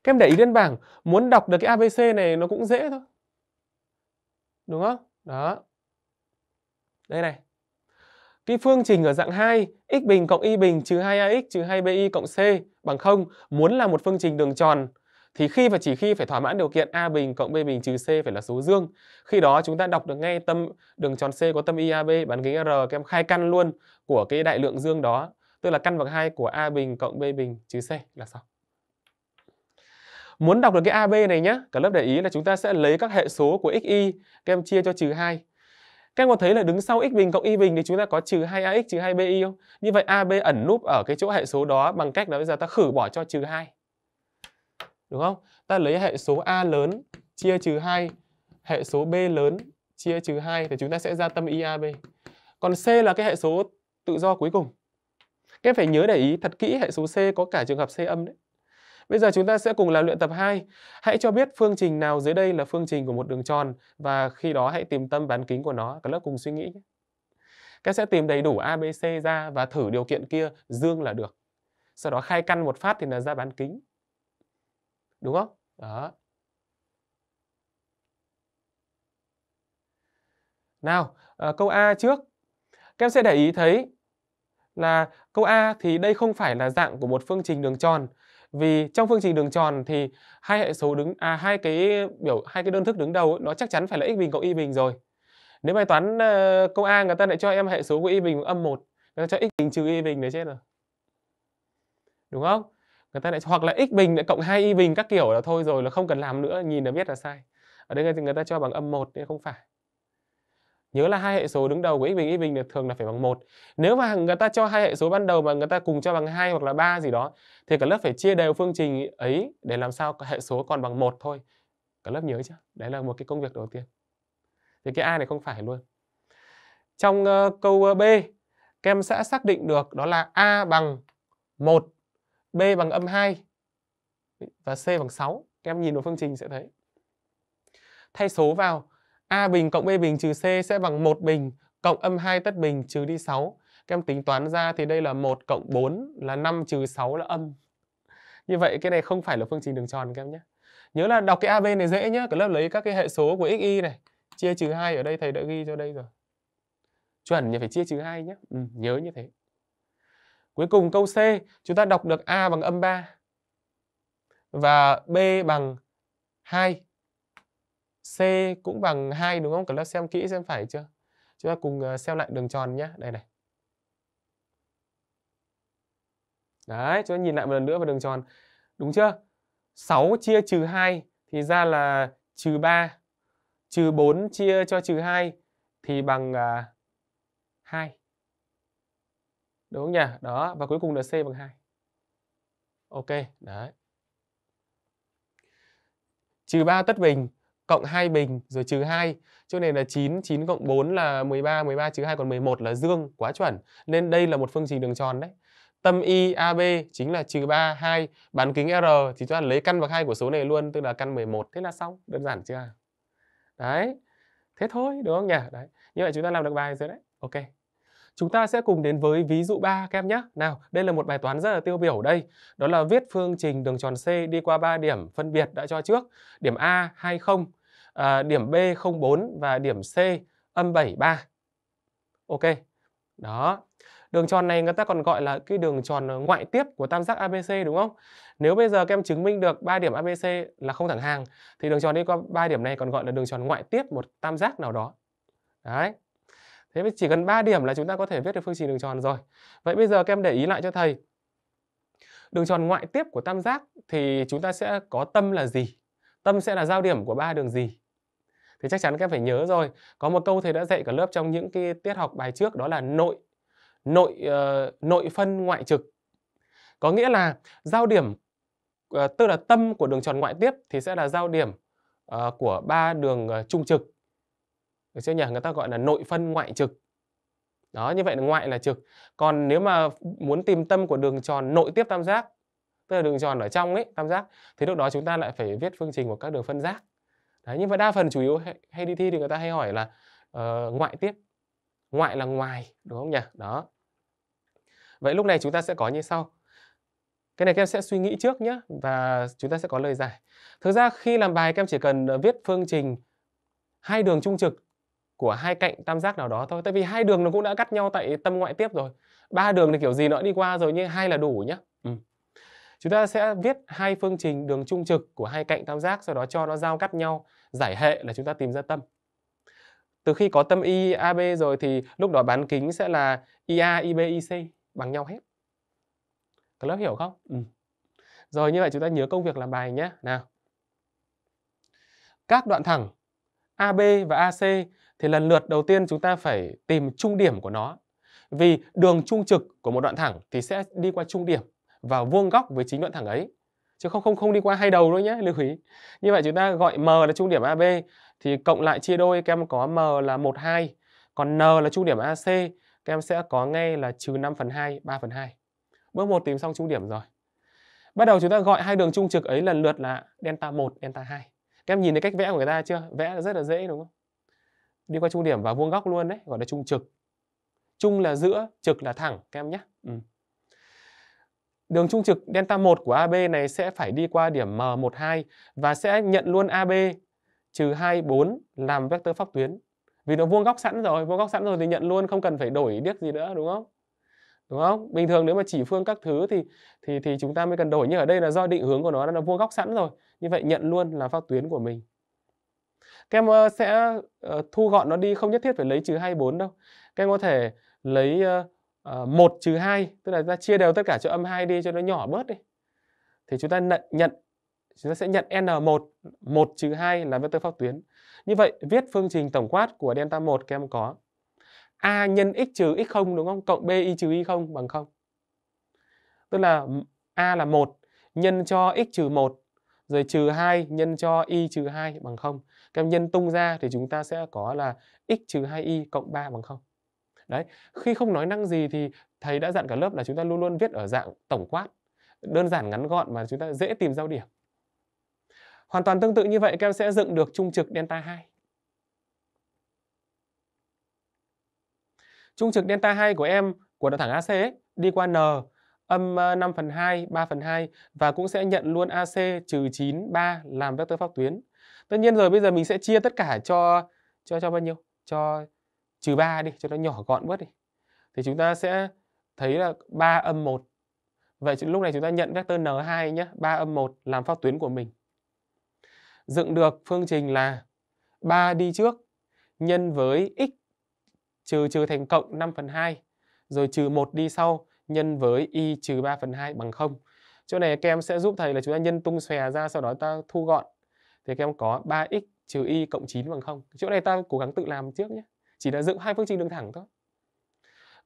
Các em để ý lên bảng, muốn đọc được cái ABC này nó cũng dễ thôi. Đúng không? Đó. Đây này. Cái phương trình ở dạng 2, x bình cộng y bình trừ 2ax trừ 2bi cộng c bằng 0 muốn là một phương trình đường tròn thì khi và chỉ khi phải thỏa mãn điều kiện a bình cộng b bình trừ c phải là số dương khi đó chúng ta đọc được ngay tâm đường tròn c có tâm iab bán kính r các em khai căn luôn của cái đại lượng dương đó tức là căn bậc hai của a bình cộng b bình trừ c là sao muốn đọc được cái AB này nhé, cả lớp để ý là chúng ta sẽ lấy các hệ số của xy, các em chia cho trừ hai Các em có thấy là đứng sau x bình cộng y bình thì chúng ta có trừ 2ax trừ 2bi không? Như vậy AB ẩn núp ở cái chỗ hệ số đó bằng cách là bây giờ ta khử bỏ cho trừ 2 đúng không? Ta lấy hệ số A lớn chia trừ 2, hệ số B lớn chia trừ 2 thì chúng ta sẽ ra tâm IAB. Còn C là cái hệ số tự do cuối cùng. Các em phải nhớ để ý thật kỹ hệ số C có cả trường hợp C âm đấy. Bây giờ chúng ta sẽ cùng làm luyện tập 2. Hãy cho biết phương trình nào dưới đây là phương trình của một đường tròn và khi đó hãy tìm tâm bán kính của nó. Các lớp cùng suy nghĩ nhé. Các sẽ tìm đầy đủ ABC ra và thử điều kiện kia dương là được. Sau đó khai căn một phát thì là ra bán kính đúng không đó nào à, câu a trước các em sẽ để ý thấy là câu a thì đây không phải là dạng của một phương trình đường tròn vì trong phương trình đường tròn thì hai hệ số đứng à hai cái biểu hai cái đơn thức đứng đầu nó chắc chắn phải là x bình cộng y bình rồi nếu bài toán uh, câu a người ta lại cho em hệ số của y bình âm một người ta cho x bình trừ y bình đấy chết rồi đúng không người ta lại hoặc là x bình lại cộng 2y bình các kiểu là thôi rồi là không cần làm nữa nhìn là biết là sai ở đây thì người ta cho bằng âm một nên không phải nhớ là hai hệ số đứng đầu của x bình y bình là thường là phải bằng một nếu mà người ta cho hai hệ số ban đầu mà người ta cùng cho bằng hai hoặc là ba gì đó thì cả lớp phải chia đều phương trình ấy để làm sao hệ số còn bằng một thôi cả lớp nhớ chưa đấy là một cái công việc đầu tiên thì cái a này không phải luôn trong uh, câu ờ, b kem sẽ xác định được đó là a bằng một B bằng âm 2 và C bằng 6. Các em nhìn vào phương trình sẽ thấy. Thay số vào A bình cộng B bình trừ C sẽ bằng 1 bình cộng âm 2 tất bình trừ đi 6. Các em tính toán ra thì đây là 1 cộng 4 là 5 trừ 6 là âm. Như vậy cái này không phải là phương trình đường tròn các em nhé. Nhớ là đọc cái AB này dễ nhé. Cái lớp lấy các cái hệ số của xy này. Chia trừ 2 ở đây thầy đã ghi cho đây rồi. Chuẩn thì phải chia trừ 2 nhé. Ừ, nhớ như thế. Cuối cùng câu C, chúng ta đọc được A bằng âm 3 và B bằng 2. C cũng bằng 2 đúng không? Cả lớp xem kỹ xem phải chưa? Chúng ta cùng ờ, xem lại đường tròn nhé. Đây này. Đấy, chúng ta nhìn lại một lần nữa vào đường tròn. Đúng chưa? 6 chia trừ 2 thì ra là trừ 3. Trừ 4 chia cho trừ 2 thì bằng uh, à, 2. Đúng không nhỉ? Đó, và cuối cùng là C bằng 2. Ok, đấy. Trừ 3 tất bình, cộng 2 bình, rồi trừ 2. Chỗ này là 9, 9 cộng 4 là 13, 13 trừ 2 còn 11 là dương, quá chuẩn. Nên đây là một phương trình đường tròn đấy. Tâm Y AB chính là trừ 3, 2. Bán kính R thì chúng ta lấy căn bậc 2 của số này luôn, tức là căn 11. Thế là xong, đơn giản chưa? Đấy, thế thôi, đúng không nhỉ? Đấy. Như vậy chúng ta làm được bài rồi đấy. Ok. Chúng ta sẽ cùng đến với ví dụ 3 các em nhé. Nào, đây là một bài toán rất là tiêu biểu đây. Đó là viết phương trình đường tròn C đi qua 3 điểm phân biệt đã cho trước. Điểm A 20, à, điểm B 04 và điểm C âm 73. Ok. Đó. Đường tròn này người ta còn gọi là cái đường tròn ngoại tiếp của tam giác ABC đúng không? Nếu bây giờ các em chứng minh được 3 điểm ABC là không thẳng hàng thì đường tròn đi qua 3 điểm này còn gọi là đường tròn ngoại tiếp một tam giác nào đó. Đấy. Thế mới chỉ cần 3 điểm là chúng ta có thể viết được phương trình đường tròn rồi. Vậy bây giờ các em để ý lại cho thầy. Đường tròn ngoại tiếp của tam giác thì chúng ta sẽ có tâm là gì? Tâm sẽ là giao điểm của ba đường gì? Thì chắc chắn các em phải nhớ rồi. Có một câu thầy đã dạy cả lớp trong những cái tiết học bài trước đó là nội nội uh, nội phân ngoại trực. Có nghĩa là giao điểm uh, tức là tâm của đường tròn ngoại tiếp thì sẽ là giao điểm uh, của ba đường uh, trung trực được chưa nhỉ người ta gọi là nội phân ngoại trực đó như vậy là ngoại là trực còn nếu mà muốn tìm tâm của đường tròn nội tiếp tam giác tức là đường tròn ở trong ấy tam giác thì lúc đó chúng ta lại phải viết phương trình của các đường phân giác đấy nhưng mà đa phần chủ yếu hay, hay đi thi thì người ta hay hỏi là uh, ngoại tiếp ngoại là ngoài đúng không nhỉ đó vậy lúc này chúng ta sẽ có như sau cái này các em sẽ suy nghĩ trước nhé và chúng ta sẽ có lời giải thực ra khi làm bài các em chỉ cần viết phương trình hai đường trung trực của hai cạnh tam giác nào đó thôi tại vì hai đường nó cũng đã cắt nhau tại tâm ngoại tiếp rồi ba đường thì kiểu gì nó đi qua rồi nhưng hai là đủ nhá ừ. chúng ta sẽ viết hai phương trình đường trung trực của hai cạnh tam giác sau đó cho nó giao cắt nhau giải hệ là chúng ta tìm ra tâm từ khi có tâm y ab rồi thì lúc đó bán kính sẽ là ia ib ic bằng nhau hết các lớp hiểu không ừ. rồi như vậy chúng ta nhớ công việc làm bài nhé nào các đoạn thẳng AB và AC thì lần lượt đầu tiên chúng ta phải tìm trung điểm của nó. Vì đường trung trực của một đoạn thẳng thì sẽ đi qua trung điểm và vuông góc với chính đoạn thẳng ấy. Chứ không không không đi qua hai đầu đâu nhé, lưu ý. Như vậy chúng ta gọi M là trung điểm AB thì cộng lại chia đôi các em có M là 1 2, còn N là trung điểm AC, các em sẽ có ngay là trừ 5 phần 2, 3 phần 2. Bước 1 tìm xong trung điểm rồi. Bắt đầu chúng ta gọi hai đường trung trực ấy lần lượt là delta 1, delta 2. Các em nhìn thấy cách vẽ của người ta chưa? Vẽ rất là dễ đúng không? đi qua trung điểm và vuông góc luôn đấy gọi là trung trực trung là giữa trực là thẳng các em nhé ừ. đường trung trực delta 1 của AB này sẽ phải đi qua điểm M12 và sẽ nhận luôn AB trừ 24 làm vectор pháp tuyến vì nó vuông góc sẵn rồi vuông góc sẵn rồi thì nhận luôn không cần phải đổi điếc gì nữa đúng không đúng không bình thường nếu mà chỉ phương các thứ thì thì thì chúng ta mới cần đổi nhưng ở đây là do định hướng của nó là nó vuông góc sẵn rồi như vậy nhận luôn là pháp tuyến của mình các em sẽ ờ, thu gọn nó đi không nhất thiết phải lấy trừ 24 đâu. Các em có thể lấy uh, 1 ờ, trừ 2, tức là ta chia đều tất cả cho âm 2 đi cho nó nhỏ bớt đi. Thì chúng ta nhận, chúng ta sẽ nhận N1, 1 trừ 2 là vectơ pháp tuyến. Như vậy viết phương trình tổng quát của delta 1 các em có A nhân x trừ x0 đúng không? Cộng B y trừ y0 bằng 0. Tức là A là 1 nhân cho x trừ 1 rồi trừ 2 nhân cho y trừ 2 bằng 0. Các em nhân tung ra thì chúng ta sẽ có là x trừ 2y cộng 3 bằng 0. Đấy, khi không nói năng gì thì thầy đã dặn cả lớp là chúng ta luôn luôn viết ở dạng tổng quát, đơn giản ngắn gọn mà chúng ta dễ tìm giao điểm. Hoàn toàn tương tự như vậy các em sẽ dựng được trung trực delta 2. Trung trực delta 2 của em của đoạn thẳng AC ấy, đi qua N âm 5 ờ, phần 2, 3 phần 2 và cũng sẽ nhận luôn AC trừ 9, 3 làm vector pháp tuyến. Tất nhiên rồi bây giờ mình sẽ chia tất cả cho cho cho bao nhiêu? Cho trừ 3 đi, cho nó nhỏ gọn bớt đi. Thì chúng ta sẽ thấy là 3 âm 1. Vậy lúc này chúng ta nhận vector N2 nhé, 3 âm 1 làm pháp tuyến của mình. Dựng được phương trình là 3 đi trước nhân với x trừ trừ thành cộng 5 phần 2 rồi trừ 1 đi sau nhân với y trừ 3 phần 2 bằng 0. Chỗ này các em sẽ giúp thầy là chúng ta nhân tung xòe ra sau đó ta thu gọn. Thì các em có 3x trừ y cộng 9 bằng 0. Chỗ này ta cố gắng tự làm trước nhé. Chỉ là dựng hai phương trình đường thẳng thôi.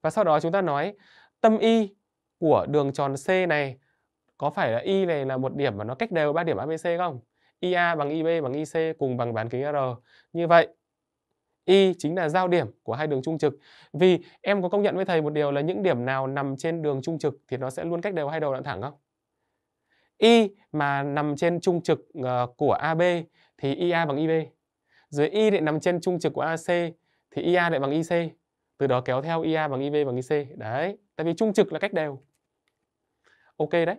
Và sau đó chúng ta nói tâm y của đường tròn C này có phải là y này là một điểm mà nó cách đều ba điểm ABC không? IA bằng IB bằng IC cùng bằng bán kính R. Như vậy Y chính là giao điểm của hai đường trung trực. Vì em có công nhận với thầy một điều là những điểm nào nằm trên đường trung trực thì nó sẽ luôn cách đều hai đầu đoạn thẳng không? Y mà nằm trên trung trực ờ, của AB thì IA bằng IB. Dưới Y lại nằm trên trung trực của AC thì IA lại bằng IC. Từ đó kéo theo IA bằng IB bằng IC. Đấy, tại vì trung trực là cách đều. Ok đấy.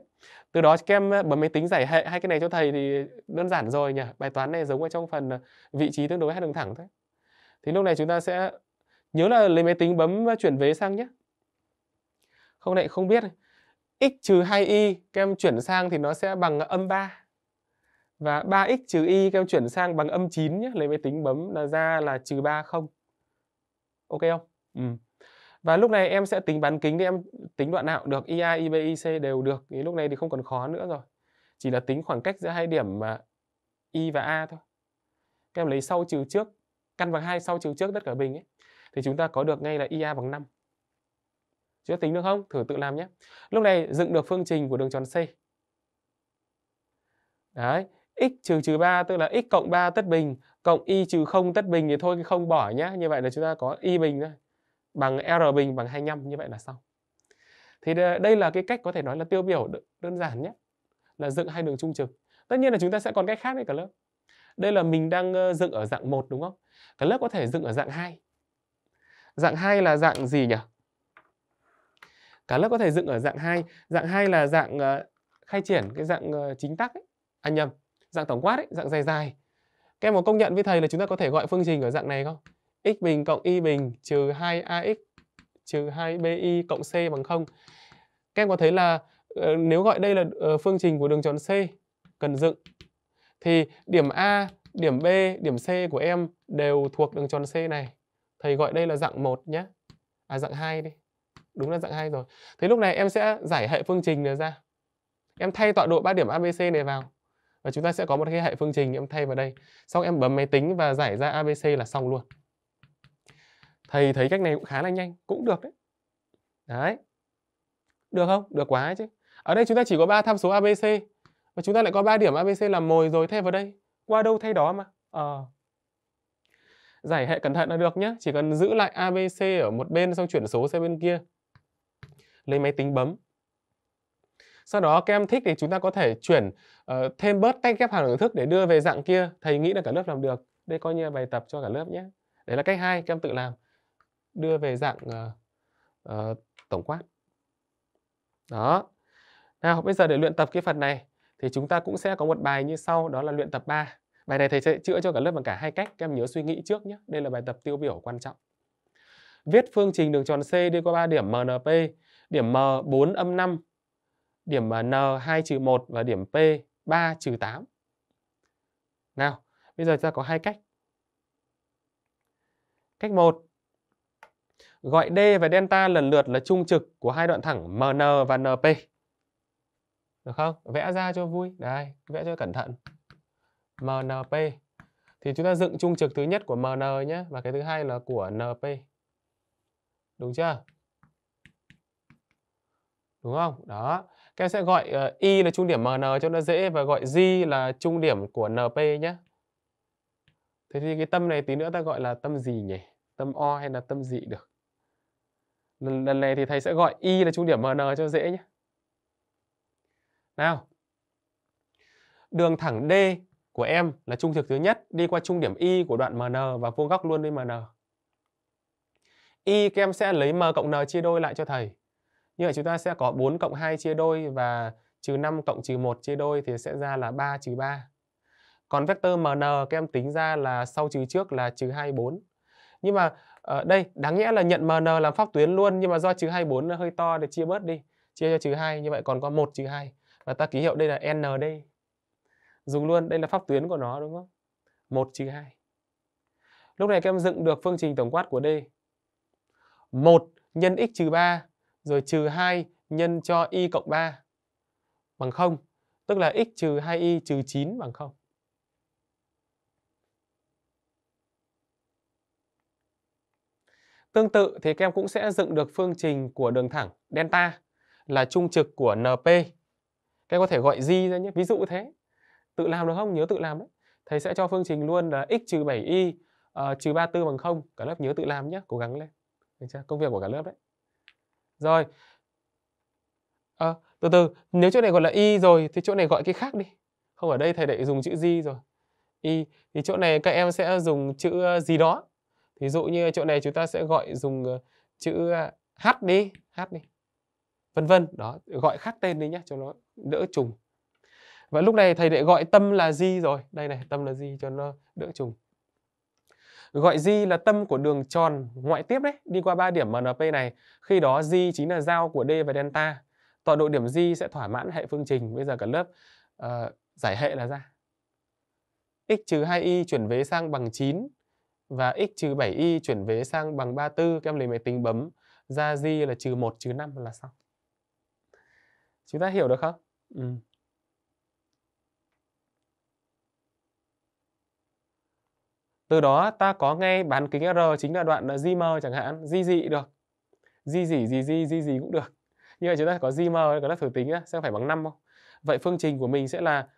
Từ đó các em ờ, bấm máy tính giải hệ hai cái này cho thầy thì đơn giản rồi nhỉ. Bài toán này giống ở trong phần ờ, vị trí tương đối hai đường thẳng thôi. Thì lúc này chúng ta sẽ nhớ là lấy máy tính bấm chuyển vế sang nhé. Không lại không biết. x trừ 2y các em chuyển sang thì nó sẽ bằng âm 3. Và 3x trừ y các em chuyển sang bằng âm 9 nhé. Lấy máy tính bấm là ra là trừ 3 không. Ok không? Ừ. Và lúc này em sẽ tính bán kính để em tính đoạn nào được IA, IB, IC đều được. Thì lúc này thì không còn khó nữa rồi. Chỉ là tính khoảng cách giữa hai điểm mà Y và A thôi. Các em lấy sau trừ trước căn bằng hai sau trừ trước tất cả bình ấy, thì chúng ta có được ngay là IA bằng 5. Chúng ta tính được không? Thử tự làm nhé. Lúc này dựng được phương trình của đường tròn C. Đấy, x trừ trừ 3 tức là x cộng 3 tất bình cộng y trừ 0 tất bình thì thôi cái không bỏ nhé. Như vậy là chúng ta có y bình thôi. Bằng r bình bằng 25 như vậy là xong. Thì đây là cái cách có thể nói là tiêu biểu đơn giản nhé. Là dựng hai đường trung trực. Tất nhiên là chúng ta sẽ còn cách khác đấy cả lớp. Đây là mình đang dựng ở dạng 1 đúng không? Cả lớp có thể dựng ở dạng 2. Dạng 2 là dạng gì nhỉ? Cả lớp có thể dựng ở dạng 2. Dạng 2 là dạng ờ, khai triển, cái dạng ờ, chính tắc ấy. À nhầm, dạng tổng quát ấy, dạng dài dài. Các em có công nhận với thầy là chúng ta có thể gọi phương trình ở dạng này không? x bình cộng y bình trừ 2ax trừ 2 by cộng c bằng 0. Các em có thấy là ờ, nếu gọi đây là phương trình của đường tròn C cần dựng thì điểm A, điểm B, điểm C của em đều thuộc đường tròn C này. Thầy gọi đây là dạng 1 nhé. À dạng 2 đi. Đúng là dạng 2 rồi. Thế lúc này em sẽ giải hệ phương trình này ra. Em thay tọa độ 3 điểm ABC này vào. Và chúng ta sẽ có một cái hệ phương trình em thay vào đây. Xong em bấm máy tính và giải ra ABC là xong luôn. Thầy thấy cách này cũng khá là nhanh. Cũng được đấy. Đấy. Được không? Được quá chứ. Ở đây chúng ta chỉ có 3 tham số ABC và chúng ta lại có 3 điểm ABC làm mồi rồi thay vào đây qua đâu thay đó mà à. giải hệ cẩn thận là được nhé chỉ cần giữ lại ABC ở một bên xong chuyển số sang bên kia lấy máy tính bấm sau đó các em thích thì chúng ta có thể chuyển uh, thêm bớt tách ghép hàng đẳng thức để đưa về dạng kia thầy nghĩ là cả lớp làm được đây coi như bài tập cho cả lớp nhé đấy là cách hai các em tự làm đưa về dạng uh, uh, tổng quát đó nào bây giờ để luyện tập cái phần này thì chúng ta cũng sẽ có một bài như sau đó là luyện tập 3. Bài này thầy sẽ chữa cho cả lớp bằng cả hai cách, các em nhớ suy nghĩ trước nhé. Đây là bài tập tiêu biểu quan trọng. Viết phương trình đường tròn C đi qua 3 điểm MNP, điểm M 4 âm 5, điểm N 2 trừ 1 và điểm P 3 trừ 8. Nào, bây giờ ta có hai cách. Cách 1. Gọi D và delta lần lượt là trung trực của hai đoạn thẳng MN và NP được không vẽ ra cho vui đây vẽ cho cẩn thận MNP thì chúng ta dựng trung trực thứ nhất của MN nhé và cái thứ hai là của NP đúng chưa đúng không đó các em sẽ gọi uh, ờ, y là trung điểm mn cho nó dễ và gọi j là trung điểm của np nhé thế thì cái tâm này tí nữa ta gọi là tâm gì nhỉ tâm o hay là tâm dị được lần, lần này thì thầy sẽ gọi y là trung điểm mn cho dễ nhé nào, đường thẳng D của em là trung trực thứ nhất đi qua trung điểm Y của đoạn MN và vuông góc luôn với MN. Y các em sẽ lấy M cộng N chia đôi lại cho thầy. Như vậy chúng ta sẽ có 4 cộng 2 chia đôi và trừ 5 cộng trừ 1 chia đôi thì sẽ ra là 3 trừ 3. Còn vector MN các em tính ra là sau trừ trước là trừ 24. Nhưng mà ở ờ, đây đáng nhẽ là nhận MN làm pháp tuyến luôn nhưng mà do trừ 24 nó hơi to thì chia bớt đi. Chia cho trừ 2 như vậy còn có 1 trừ 2 và ta ký hiệu đây là nd dùng luôn đây là pháp tuyến của nó đúng không một trừ hai lúc này các em dựng được phương trình tổng quát của d 1 nhân x trừ 3 rồi trừ 2 nhân cho y cộng 3 bằng 0 tức là x trừ 2y trừ 9 bằng 0 Tương tự thì các em cũng sẽ dựng được phương trình của đường thẳng delta là trung trực của NP các em có thể gọi di ra nhé ví dụ thế tự làm được không nhớ tự làm đấy thầy sẽ cho phương trình luôn là x trừ 7 y ờ, trừ ba tư bằng không cả lớp nhớ tự làm nhé cố gắng lên được chưa công việc của cả lớp đấy rồi à, từ từ nếu chỗ này gọi là y rồi thì chỗ này gọi cái khác đi không ở đây thầy lại dùng chữ di rồi y thì chỗ này các em sẽ dùng chữ ờ, gì đó ví dụ như chỗ này chúng ta sẽ gọi dùng chữ h đi h đi vân vân đó gọi khác tên đi nhé cho nó đỡ trùng và lúc này thầy lại gọi tâm là di rồi đây này tâm là di cho nó đỡ trùng gọi di là tâm của đường tròn ngoại tiếp đấy đi qua ba điểm mnp này khi đó di chính là giao của d và delta tọa độ điểm di sẽ thỏa mãn hệ phương trình bây giờ cả lớp uh, giải hệ là ra x trừ 2y chuyển vế sang bằng 9 và x trừ 7y chuyển vế sang bằng 34 các em lấy máy tính bấm ra di là trừ 1 trừ 5 là xong chúng ta hiểu được không ừ. từ đó ta có ngay bán kính r chính là đoạn di mờ chẳng hạn di dị được di dị gì di di gì cũng được như vậy chúng ta có di mờ có lớp thử tính nhá, xem phải bằng 5 không vậy phương trình của mình sẽ là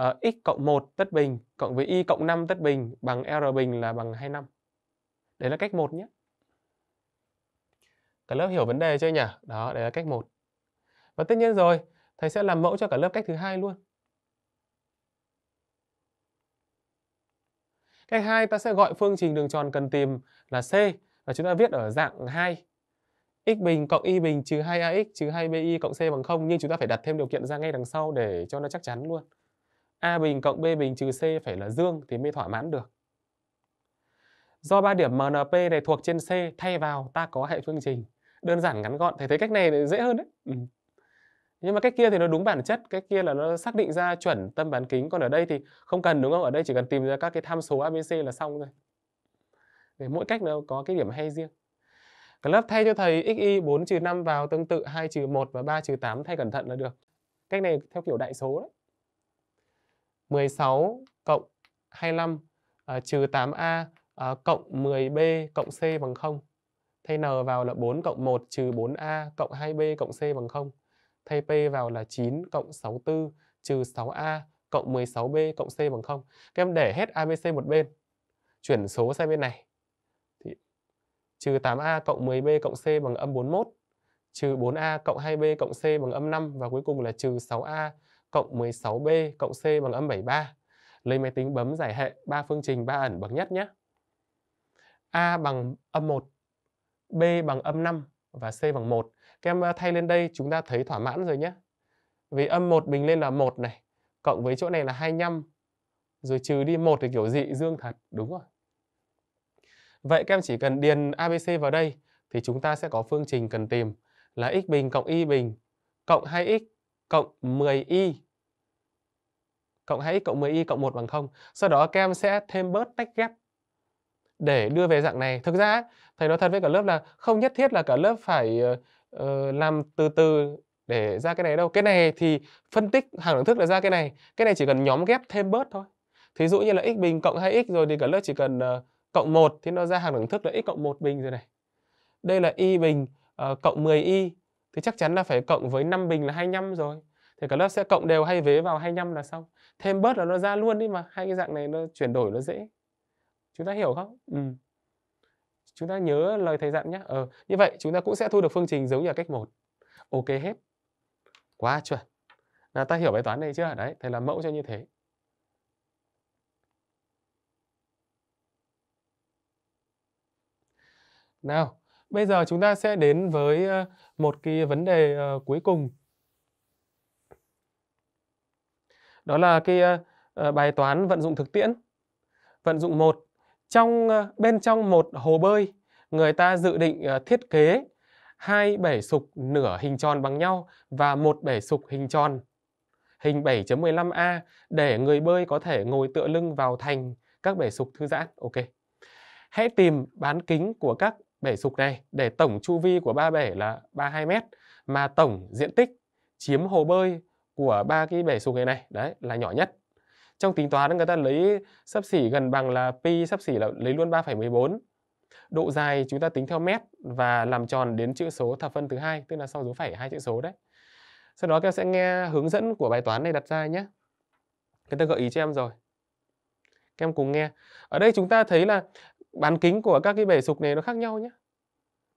uh, x cộng 1 tất bình cộng với y cộng 5 tất bình bằng r bình là bằng 25 đấy là cách 1 nhé cả lớp hiểu vấn đề chưa nhỉ đó đấy là cách 1 và tất nhiên rồi, thầy sẽ làm mẫu cho cả lớp cách thứ hai luôn. Cách 2 ta sẽ gọi phương trình đường tròn cần tìm là C và chúng ta viết ở dạng 2. x bình cộng y bình trừ 2ax trừ 2bi cộng c bằng 0 nhưng chúng ta phải đặt thêm điều kiện ra ngay đằng sau để cho nó chắc chắn luôn. a bình cộng b bình trừ c phải là dương thì mới thỏa mãn được. Do ba điểm MNP này thuộc trên C thay vào ta có hệ phương trình. Đơn giản ngắn gọn, thầy thấy cách này dễ hơn đấy. Ừ nhưng mà cách kia thì nó đúng bản chất cách kia là nó xác định ra chuẩn tâm bán kính còn ở đây thì không cần đúng không ở đây chỉ cần tìm ra các cái tham số abc là xong rồi để mỗi cách nó có cái điểm hay riêng cái lớp thay cho thầy xy 4 trừ 5 vào tương tự 2 trừ 1 và 3 trừ 8 thay cẩn thận là được. Cách này theo kiểu đại số đấy. 16 cộng 25 uh, à, trừ 8A uh, à, cộng 10B cộng C bằng 0. Thay n vào là 4 cộng 1 trừ 4A cộng 2B cộng C bằng 0. Thay P vào là 9 cộng 64 trừ 6A cộng 16B cộng C bằng 0. Các em để hết ABC một bên. Chuyển số sang bên này. Thì trừ 8A cộng 10B cộng C bằng âm 41. Trừ 4A cộng 2B cộng C bằng âm 5. Và cuối cùng là trừ 6A cộng 16B cộng C bằng âm 73. Lấy máy tính bấm giải hệ ba phương trình ba ẩn bậc nhất nhé. A bằng âm 1, B bằng âm 5 và C bằng 1 các em thay lên đây chúng ta thấy thỏa mãn rồi nhé vì âm một mình lên là một này cộng với chỗ này là 25 rồi trừ đi một thì kiểu dị dương thật đúng rồi vậy các em chỉ cần điền ABC vào đây thì chúng ta sẽ có phương trình cần tìm là x bình cộng y bình cộng 2x cộng 10y cộng 2x cộng 10y cộng 1 bằng 0. Sau đó các em sẽ thêm bớt tách ghép để đưa về dạng này. Thực ra thầy nói thật với cả lớp là không nhất thiết là cả lớp phải ờ, uh, làm từ từ để ra cái này đâu cái này thì phân tích hàng đẳng thức là ra cái này cái này chỉ cần nhóm ghép thêm bớt thôi thí dụ như là x bình cộng 2x rồi thì cả lớp chỉ cần uh, cộng 1 thì nó ra hàng đẳng thức là x cộng 1 bình rồi này đây là y bình uh, cộng 10y thì chắc chắn là phải cộng với 5 bình là 25 rồi thì cả lớp sẽ cộng đều hay vế vào 25 là xong thêm bớt là nó ra luôn đi mà hai cái dạng này nó chuyển đổi nó dễ chúng ta hiểu không ừ chúng ta nhớ lời thầy dặn nhé ờ, như vậy chúng ta cũng sẽ thu được phương trình giống như là cách một ok hết quá chuẩn là ta hiểu bài toán này chưa đấy thầy làm mẫu cho như thế nào bây giờ chúng ta sẽ đến với ờ, một cái vấn đề ờ, cuối cùng đó là cái ờ, bài toán vận dụng thực tiễn vận dụng một trong ờ, bên trong một hồ bơi người ta dự định ờ, thiết kế hai bể sục nửa hình tròn bằng nhau và một bể sục hình tròn hình 7.15a để người bơi có thể ngồi tựa lưng vào thành các bể sục thư giãn. Ok. Hãy tìm bán kính của các bể sục này để tổng chu vi của ba bể là 32 mét mà tổng diện tích chiếm hồ bơi của ba cái bể sục này này đấy là nhỏ nhất trong tính toán người ta lấy sấp xỉ gần bằng là pi sấp xỉ là lấy luôn 3,14 độ dài chúng ta tính theo mét và làm tròn đến chữ số thập phân thứ hai tức là sau dấu phẩy hai chữ số đấy sau đó các em sẽ nghe hướng dẫn của bài toán này đặt ra nhé người ta gợi ý cho em rồi các em cùng nghe ở đây chúng ta thấy là bán kính của các cái bể sục này nó khác nhau nhé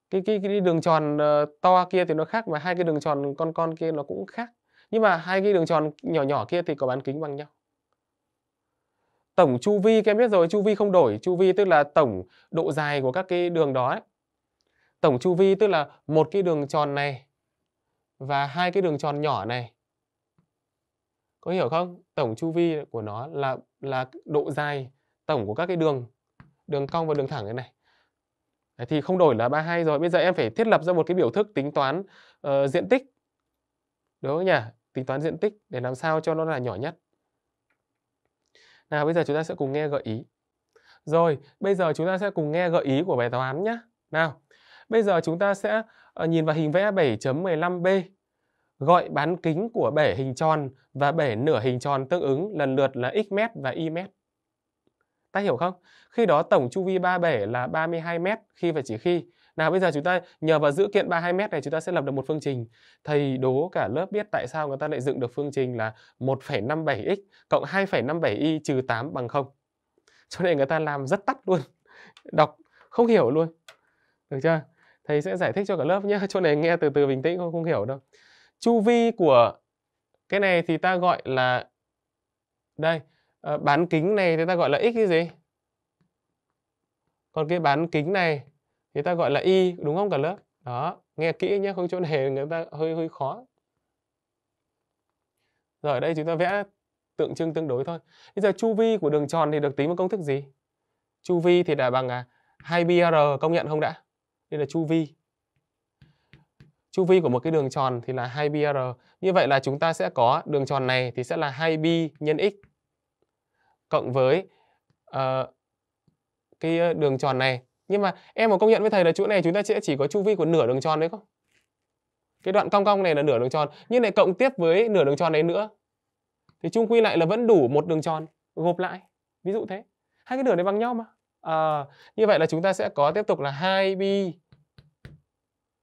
cái, cái cái đường tròn ờ, to kia thì nó khác và hai cái đường tròn con con kia nó cũng khác nhưng mà hai cái đường tròn nhỏ nhỏ kia thì có bán kính bằng nhau tổng chu vi các em biết rồi chu vi không đổi chu vi tức là tổng độ dài của các cái đường đó ấy. tổng chu vi tức là một cái đường tròn này và hai cái đường tròn nhỏ này có hiểu không tổng chu vi của nó là là độ dài tổng của các cái đường đường cong và đường thẳng thế này Đấy, thì không đổi là 32 rồi bây giờ em phải thiết lập ra một cái biểu thức tính toán uh, diện tích đúng không nhỉ tính toán diện tích để làm sao cho nó là nhỏ nhất nào bây giờ chúng ta sẽ cùng nghe gợi ý. Rồi, bây giờ chúng ta sẽ cùng nghe gợi ý của bài toán nhé. Nào, bây giờ chúng ta sẽ ờ, nhìn vào hình vẽ 7.15b. Gọi bán kính của bể hình tròn và bể nửa hình tròn tương ứng lần lượt là x mét và y mét. Ta hiểu không? Khi đó tổng chu vi ba bể là 32 mét khi và chỉ khi nào bây giờ chúng ta nhờ vào dữ kiện 32 mét này chúng ta sẽ lập được một phương trình thầy đố cả lớp biết tại sao người ta lại dựng được phương trình là 1,57x cộng 2,57y trừ 8 bằng 0 cho nên người ta làm rất tắt luôn đọc không hiểu luôn được chưa thầy sẽ giải thích cho cả lớp nhé chỗ này nghe từ từ bình tĩnh không không hiểu đâu chu vi của cái này thì ta gọi là đây ờ, bán kính này thì ta gọi là x cái gì còn cái bán kính này người ta gọi là y đúng không cả lớp đó nghe kỹ nhé không chỗ này người ta hơi hơi khó rồi ở đây chúng ta vẽ tượng trưng tương đối thôi bây giờ chu vi của đường tròn thì được tính bằng công thức gì chu vi thì đã bằng à, 2 br công nhận không đã đây là chu vi chu vi của một cái đường tròn thì là 2 br như vậy là chúng ta sẽ có đường tròn này thì sẽ là 2 bi nhân x cộng với uh, cái ờ, đường tròn này nhưng mà em có công nhận với thầy là chỗ này chúng ta sẽ chỉ có chu vi của nửa đường tròn đấy không cái đoạn cong cong này là nửa đường tròn nhưng lại cộng tiếp với nửa đường tròn đấy nữa thì chung quy lại là vẫn đủ một đường tròn gộp lại ví dụ thế hai cái nửa này bằng nhau mà à, như vậy là chúng ta sẽ có tiếp tục là hai bi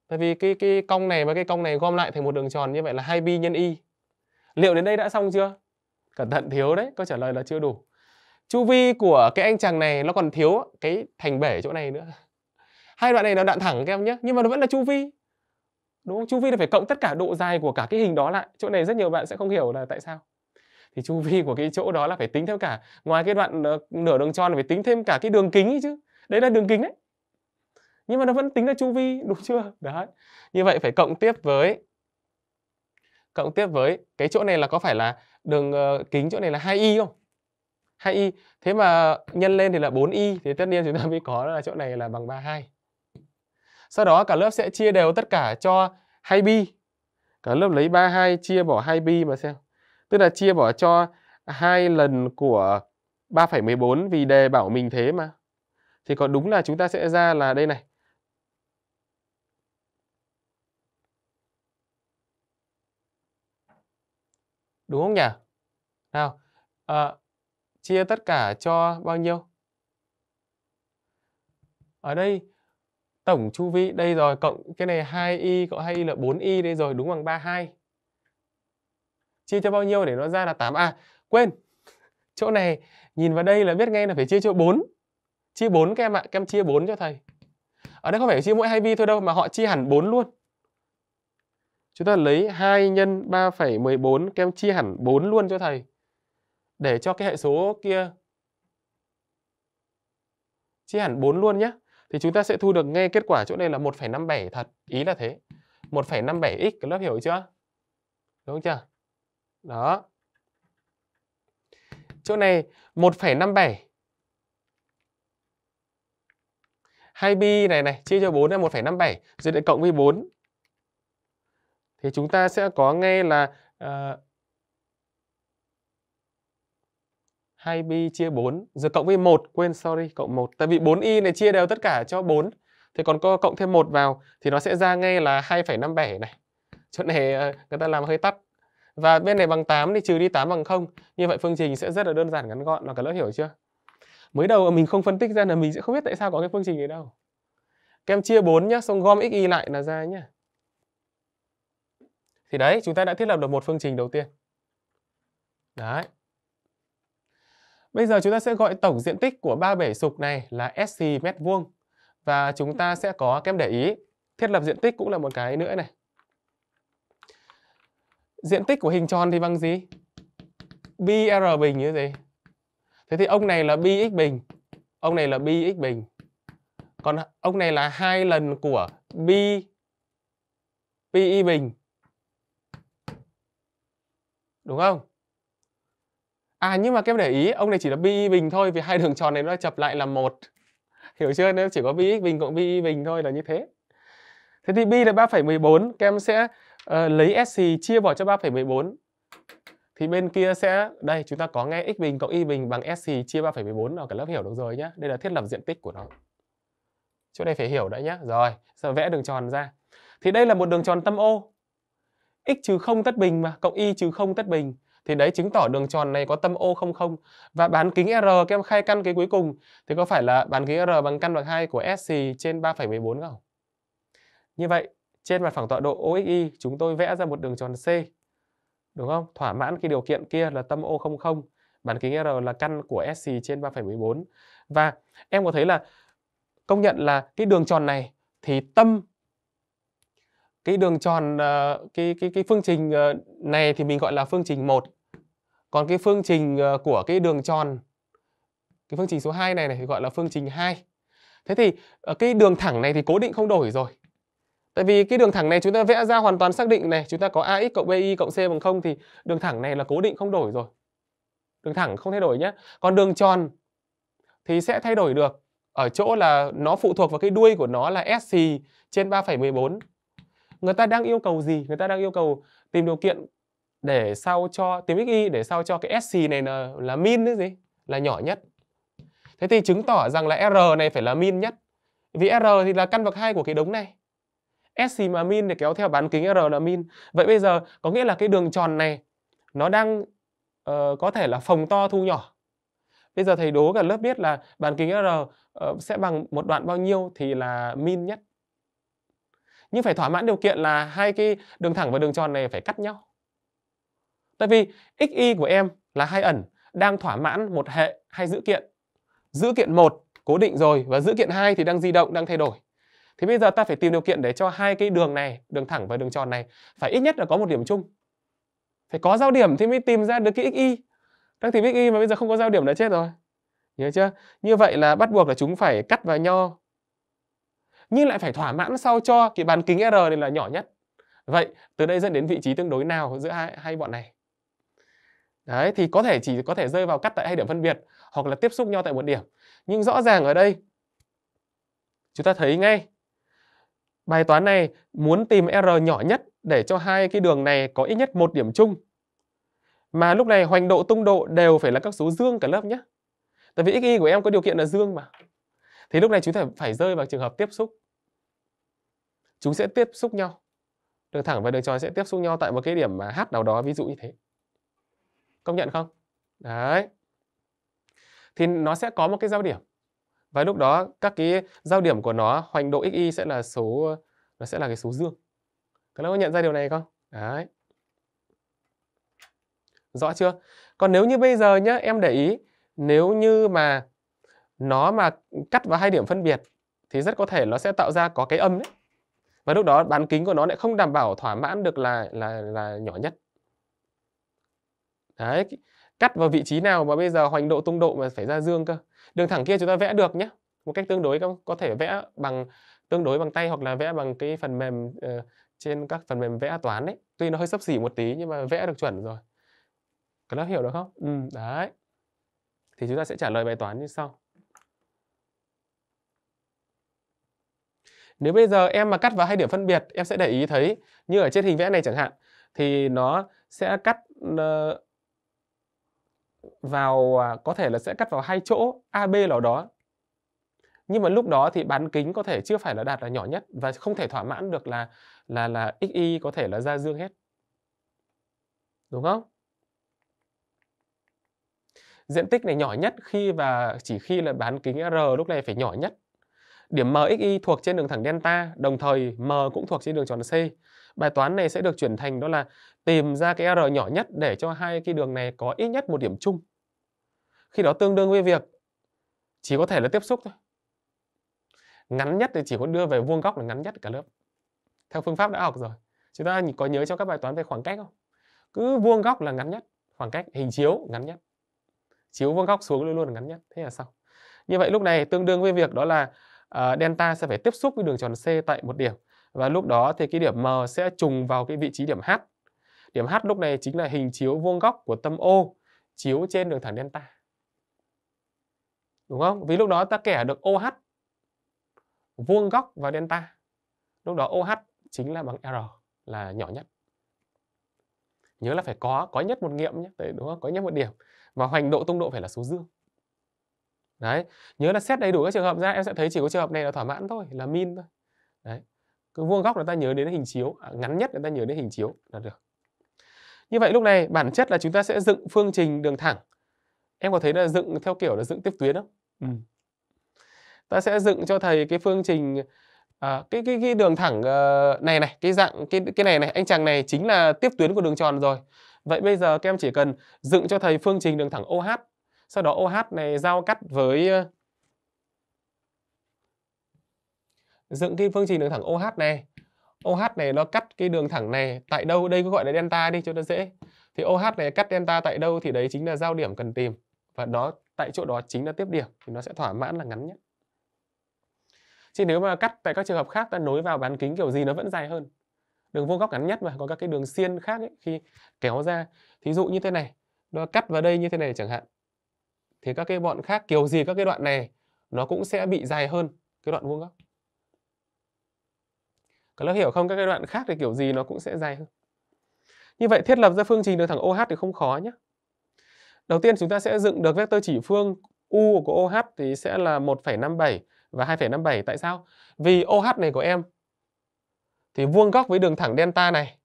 tại vì cái cái cong này và cái cong này gom lại thành một đường tròn như vậy là hai bi nhân y liệu đến đây đã xong chưa cẩn thận thiếu đấy câu trả lời là chưa đủ chu vi của cái anh chàng này nó còn thiếu cái thành bể chỗ này nữa hai đoạn này là đoạn thẳng các em nhé nhưng mà nó vẫn là chu vi đúng không chu vi là phải cộng tất cả độ dài của cả cái hình đó lại chỗ này rất nhiều bạn sẽ không hiểu là tại sao thì chu vi của cái chỗ đó là phải tính theo cả ngoài cái đoạn ờ, nửa đường tròn là phải tính thêm cả cái đường kính ấy chứ đấy là đường kính đấy nhưng mà nó vẫn tính là chu vi đúng chưa đấy như vậy phải cộng tiếp với cộng tiếp với cái chỗ này là có phải là đường ờ, kính chỗ này là 2y không 2 y. Thế mà nhân lên thì là 4 y thì tất nhiên chúng ta mới có là chỗ này là bằng 32. Sau đó cả lớp sẽ chia đều tất cả cho 2b. Cả lớp lấy 32 chia bỏ 2b mà xem. Tức là chia bỏ cho hai lần của 3,14 vì đề bảo mình thế mà. Thì có đúng là chúng ta sẽ ra là đây này. Đúng không nhỉ? Nào, à, chia tất cả cho bao nhiêu? Ở đây tổng chu vi đây rồi cộng cái này 2y cộng 2y là 4y đây rồi đúng bằng 32. Chia cho bao nhiêu để nó ra là 8 à quên. Chỗ này nhìn vào đây là biết ngay là phải chia cho 4. Chia 4 các em ạ, các em chia 4 cho thầy. Ở đây không phải chia mỗi 2y thôi đâu mà họ chia hẳn 4 luôn. Chúng ta lấy 2 nhân 3,14 các em chia hẳn 4 luôn cho thầy để cho cái hệ số kia chia hẳn 4 luôn nhé thì chúng ta sẽ thu được ngay kết quả chỗ này là 1,57 thật ý là thế 1,57x các lớp hiểu chưa đúng chưa đó chỗ này 1,57 hai b này này chia cho 4 là 1,57 rồi lại cộng với 4 thì chúng ta sẽ có ngay là uh, 2pi chia 4 rồi cộng với 1 quên sorry cộng 1 tại vì 4y này chia đều tất cả cho 4 thì còn có cộng thêm 1 vào thì nó sẽ ra ngay là 2,57 này chỗ này ờ, người ta làm hơi tắt và bên này bằng 8 thì trừ đi 8 bằng 0 như vậy phương trình sẽ rất là đơn giản ngắn gọn là cả lớp hiểu chưa mới đầu mình không phân tích ra là mình sẽ không biết tại sao có cái phương trình này đâu kem chia 4 nhá xong gom x y lại là ra nhá thì đấy chúng ta đã thiết lập được một phương trình đầu tiên đấy Bây giờ chúng ta sẽ gọi tổng diện tích của ba bể sục này là SC mét vuông. Và chúng ta sẽ có kem để ý, thiết lập diện tích cũng là một cái nữa này. Diện tích của hình tròn thì bằng gì? BR bình như gì? Thế thì ông này là BX bình, ông này là BX bình. Còn ông này là hai lần của B PI bình. Đúng không? à nhưng mà kem để ý ông này chỉ là bi bình thôi vì hai đường tròn này nó chập lại là một hiểu chưa nếu chỉ có bi bình cộng bi bình thôi là như thế thế thì bi là 3,14 các em sẽ uh, lấy sc chia bỏ cho 3,14 thì bên kia sẽ đây chúng ta có ngay x bình cộng y bình bằng sc chia 3,14 là cả lớp hiểu được rồi nhá đây là thiết lập diện tích của nó chỗ này phải hiểu đã nhá rồi giờ vẽ đường tròn ra thì đây là một đường tròn tâm ô x trừ không tất bình mà cộng y trừ không tất bình thì đấy chứng tỏ đường tròn này có tâm O không không và bán kính R các em khai căn cái cuối cùng thì có phải là bán kính R bằng căn bậc 2 của SC trên 3,14 không? Như vậy trên mặt phẳng tọa độ OXY chúng tôi vẽ ra một đường tròn C đúng không? Thỏa mãn cái điều kiện kia là tâm O không không bán kính R là căn của SC trên 3,14 và em có thấy là công nhận là cái đường tròn này thì tâm cái đường tròn ờ, cái cái cái phương trình ờ, này thì mình gọi là phương trình 1. Còn cái phương trình ờ, của cái đường tròn cái phương trình số 2 này này thì gọi là phương trình 2. Thế thì cái đường thẳng này thì cố định không đổi rồi. Tại vì cái đường thẳng này chúng ta vẽ ra hoàn toàn xác định này, chúng ta có AX cộng BY cộng C bằng 0 thì đường thẳng này là cố định không đổi rồi. Đường thẳng không thay đổi nhé. Còn đường tròn thì sẽ thay đổi được ở chỗ là nó phụ thuộc vào cái đuôi của nó là SC trên 3,14 người ta đang yêu cầu gì người ta đang yêu cầu tìm điều kiện để sao cho tìm xy để sao cho cái sc này là, là min đấy gì là nhỏ nhất thế thì chứng tỏ rằng là r này phải là min nhất vì r thì là căn bậc hai của cái đống này sc mà min để kéo theo bán kính r là min vậy bây giờ có nghĩa là cái đường tròn này nó đang uh, có thể là phòng to thu nhỏ bây giờ thầy đố cả lớp biết là bán kính r uh, sẽ bằng một đoạn bao nhiêu thì là min nhất nhưng phải thỏa mãn điều kiện là hai cái đường thẳng và đường tròn này phải cắt nhau tại vì x y của em là hai ẩn đang thỏa mãn một hệ hai dữ kiện dữ kiện một cố định rồi và dữ kiện hai thì đang di động đang thay đổi thì bây giờ ta phải tìm điều kiện để cho hai cái đường này đường thẳng và đường tròn này phải ít nhất là có một điểm chung phải có giao điểm thì mới tìm ra được cái xy đang tìm xy mà bây giờ không có giao điểm là chết rồi nhớ chưa như vậy là bắt buộc là chúng phải cắt vào nhau nhưng lại phải thỏa mãn sao cho cái bán kính R này là nhỏ nhất. Vậy từ đây dẫn đến vị trí tương đối nào giữa hai, hai bọn này? Đấy thì có thể chỉ có thể rơi vào cắt tại hai điểm phân biệt hoặc là tiếp xúc nhau tại một điểm. Nhưng rõ ràng ở đây chúng ta thấy ngay bài toán này muốn tìm R nhỏ nhất để cho hai cái đường này có ít nhất một điểm chung. Mà lúc này hoành độ tung độ đều phải là các số dương cả lớp nhé. Tại vì xy của em có điều kiện là dương mà thì lúc này chúng ta phải rơi vào trường hợp tiếp xúc chúng sẽ tiếp xúc nhau đường thẳng và đường tròn sẽ tiếp xúc nhau tại một cái điểm mà h nào đó ví dụ như thế công nhận không đấy thì nó sẽ có một cái giao điểm và lúc đó các cái giao điểm của nó hoành độ xy sẽ là số nó sẽ là cái số dương các bạn có nhận ra điều này không đấy rõ chưa còn nếu như bây giờ nhá em để ý nếu như mà nó mà cắt vào hai điểm phân biệt thì rất có thể nó sẽ tạo ra có cái âm đấy và lúc đó bán kính của nó lại không đảm bảo thỏa mãn được là là là nhỏ nhất đấy cắt vào vị trí nào mà bây giờ hoành độ tung độ mà phải ra dương cơ đường thẳng kia chúng ta vẽ được nhé một cách tương đối có thể vẽ bằng tương đối bằng tay hoặc là vẽ bằng cái phần mềm uh, trên các phần mềm vẽ toán đấy tuy nó hơi sấp xỉ một tí nhưng mà vẽ được chuẩn rồi các lớp hiểu được không ừ đấy thì chúng ta sẽ trả lời bài toán như sau Nếu bây giờ em mà cắt vào hai điểm phân biệt, em sẽ để ý thấy như ở trên hình vẽ này chẳng hạn thì nó sẽ cắt ờ, vào à, có thể là sẽ cắt vào hai chỗ AB nào đó. Nhưng mà lúc đó thì bán kính có thể chưa phải là đạt là nhỏ nhất và không thể thỏa mãn được là là là xy có thể là ra dương hết. Đúng không? Diện tích này nhỏ nhất khi và chỉ khi là bán kính R lúc này phải nhỏ nhất Điểm MXY thuộc trên đường thẳng delta, đồng thời M cũng thuộc trên đường tròn C. Bài toán này sẽ được chuyển thành đó là tìm ra cái R nhỏ nhất để cho hai cái đường này có ít nhất một điểm chung. Khi đó tương đương với việc chỉ có thể là tiếp xúc thôi. Ngắn nhất thì chỉ có đưa về vuông góc là ngắn nhất cả lớp. Theo phương pháp đã học rồi. Chúng ta có nhớ trong các bài toán về khoảng cách không? Cứ vuông góc là ngắn nhất, khoảng cách hình chiếu ngắn nhất. Chiếu vuông góc xuống luôn luôn là ngắn nhất. Thế là xong. Như vậy lúc này tương đương với việc đó là Ờ, delta sẽ phải tiếp xúc với đường tròn C tại một điểm và lúc đó thì cái điểm M sẽ trùng vào cái vị trí điểm H. Điểm H lúc này chính là hình chiếu vuông góc của tâm O chiếu trên đường thẳng delta. Đúng không? Vì lúc đó ta kẻ được OH vuông góc và delta. Lúc đó OH chính là bằng R là nhỏ nhất. Nhớ là phải có có nhất một nghiệm nhé, đúng không? Có nhất một điểm và hoành độ tung độ phải là số dương đấy nhớ là xét đầy đủ các trường hợp ra em sẽ thấy chỉ có trường hợp này là thỏa mãn thôi là min thôi đấy cứ vuông góc là ta nhớ đến hình chiếu à, ngắn nhất là ta nhớ đến hình chiếu là được như vậy lúc này bản chất là chúng ta sẽ dựng phương trình đường thẳng em có thấy là dựng theo kiểu là dựng tiếp tuyến không ừ. ta sẽ dựng cho thầy cái phương trình à, cái, cái cái đường thẳng uh, này này cái dạng cái cái này này anh chàng này chính là tiếp tuyến của đường tròn rồi vậy bây giờ các em chỉ cần dựng cho thầy phương trình đường thẳng OH sau đó OH này giao cắt với ờ, dựng cái phương trình đường thẳng OH này OH này nó cắt cái đường thẳng này tại đâu đây có gọi là delta đi cho nó dễ thì OH này cắt delta tại đâu thì đấy chính là giao điểm cần tìm và nó tại chỗ đó chính là tiếp điểm thì nó sẽ thỏa mãn là ngắn nhất chứ nếu mà cắt tại các trường hợp khác ta nối vào bán kính kiểu gì nó vẫn dài hơn đường vuông góc ngắn nhất mà có các cái đường xiên khác ấy, khi kéo ra thí dụ như thế này nó cắt vào đây như thế này chẳng hạn thì các cái bọn khác kiểu gì các cái đoạn này nó cũng sẽ bị dài hơn cái đoạn vuông góc các lớp hiểu không các cái đoạn khác thì kiểu gì nó cũng sẽ dài hơn như vậy thiết lập ra phương trình đường thẳng OH thì không khó nhé đầu tiên chúng ta sẽ dựng được vectơ chỉ phương U của OH thì sẽ là 1,57 và 2,57 tại sao vì OH này của em thì vuông góc với đường thẳng delta này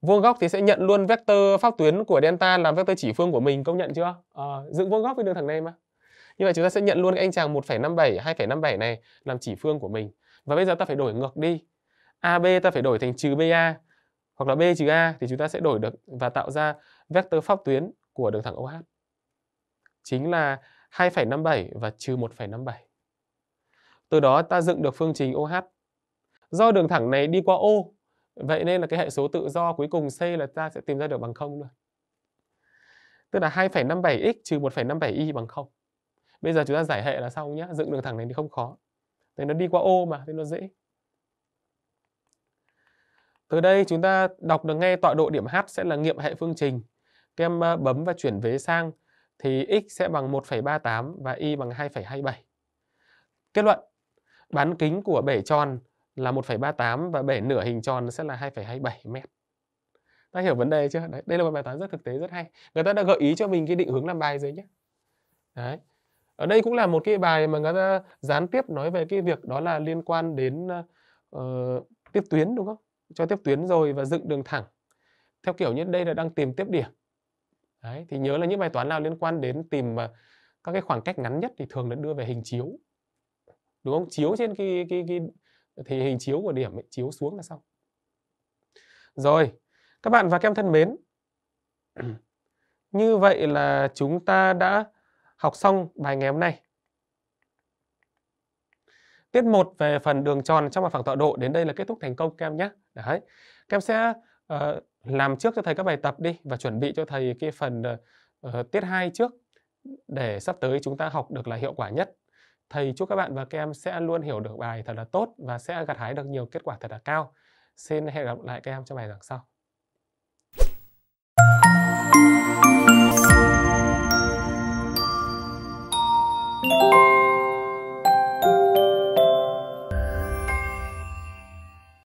vuông góc thì sẽ nhận luôn vector pháp tuyến của delta làm vector chỉ phương của mình công nhận chưa à, dựng vuông góc với đường thẳng này mà như vậy chúng ta sẽ nhận luôn cái anh chàng 1,57 2,57 này làm chỉ phương của mình và bây giờ ta phải đổi ngược đi AB ta phải đổi thành trừ BA hoặc là B trừ A thì chúng ta sẽ đổi được và tạo ra vector pháp tuyến của đường thẳng OH chính là 2,57 và trừ 1,57 từ đó ta dựng được phương trình OH do đường thẳng này đi qua O Vậy nên là cái hệ số tự do cuối cùng C là ta sẽ tìm ra được bằng 0 luôn. Tức là 2,57x trừ 1,57y bằng 0. Bây giờ chúng ta giải hệ là xong nhé. Dựng đường thẳng này thì không khó. Thế nó đi qua ô mà, nên nó dễ. Từ đây chúng ta đọc được ngay tọa độ điểm H sẽ là nghiệm hệ phương trình. Các em bấm và chuyển vế sang thì x sẽ bằng 1,38 và y bằng 2,27. Kết luận, bán kính của bể tròn là 1,38 và bể nửa hình tròn sẽ là 2,27 mét. Ta hiểu vấn đề chưa? Đấy, đây là một bài toán rất thực tế rất hay. Người ta đã gợi ý cho mình cái định hướng làm bài rồi nhé. Đấy. Ở đây cũng là một cái bài mà người ta gián tiếp nói về cái việc đó là liên quan đến uh, tiếp tuyến đúng không? Cho tiếp tuyến rồi và dựng đường thẳng. Theo kiểu như đây là đang tìm tiếp điểm. Đấy, thì nhớ là những bài toán nào liên quan đến tìm uh, các cái khoảng cách ngắn nhất thì thường được đưa về hình chiếu. Đúng không? Chiếu trên cái cái cái thì hình chiếu của điểm ấy, chiếu xuống là xong rồi các bạn và các em thân mến như vậy là chúng ta đã học xong bài ngày hôm nay tiết một về phần đường tròn trong mặt phẳng tọa độ đến đây là kết thúc thành công các em nhé đấy các em sẽ uh, làm trước cho thầy các bài tập đi và chuẩn bị cho thầy cái phần uh, tiết 2 trước để sắp tới chúng ta học được là hiệu quả nhất Thầy chúc các bạn và các em sẽ luôn hiểu được bài thật là tốt và sẽ gặt hái được nhiều kết quả thật là cao. Xin hẹn gặp lại các em trong bài giảng sau. Thank you.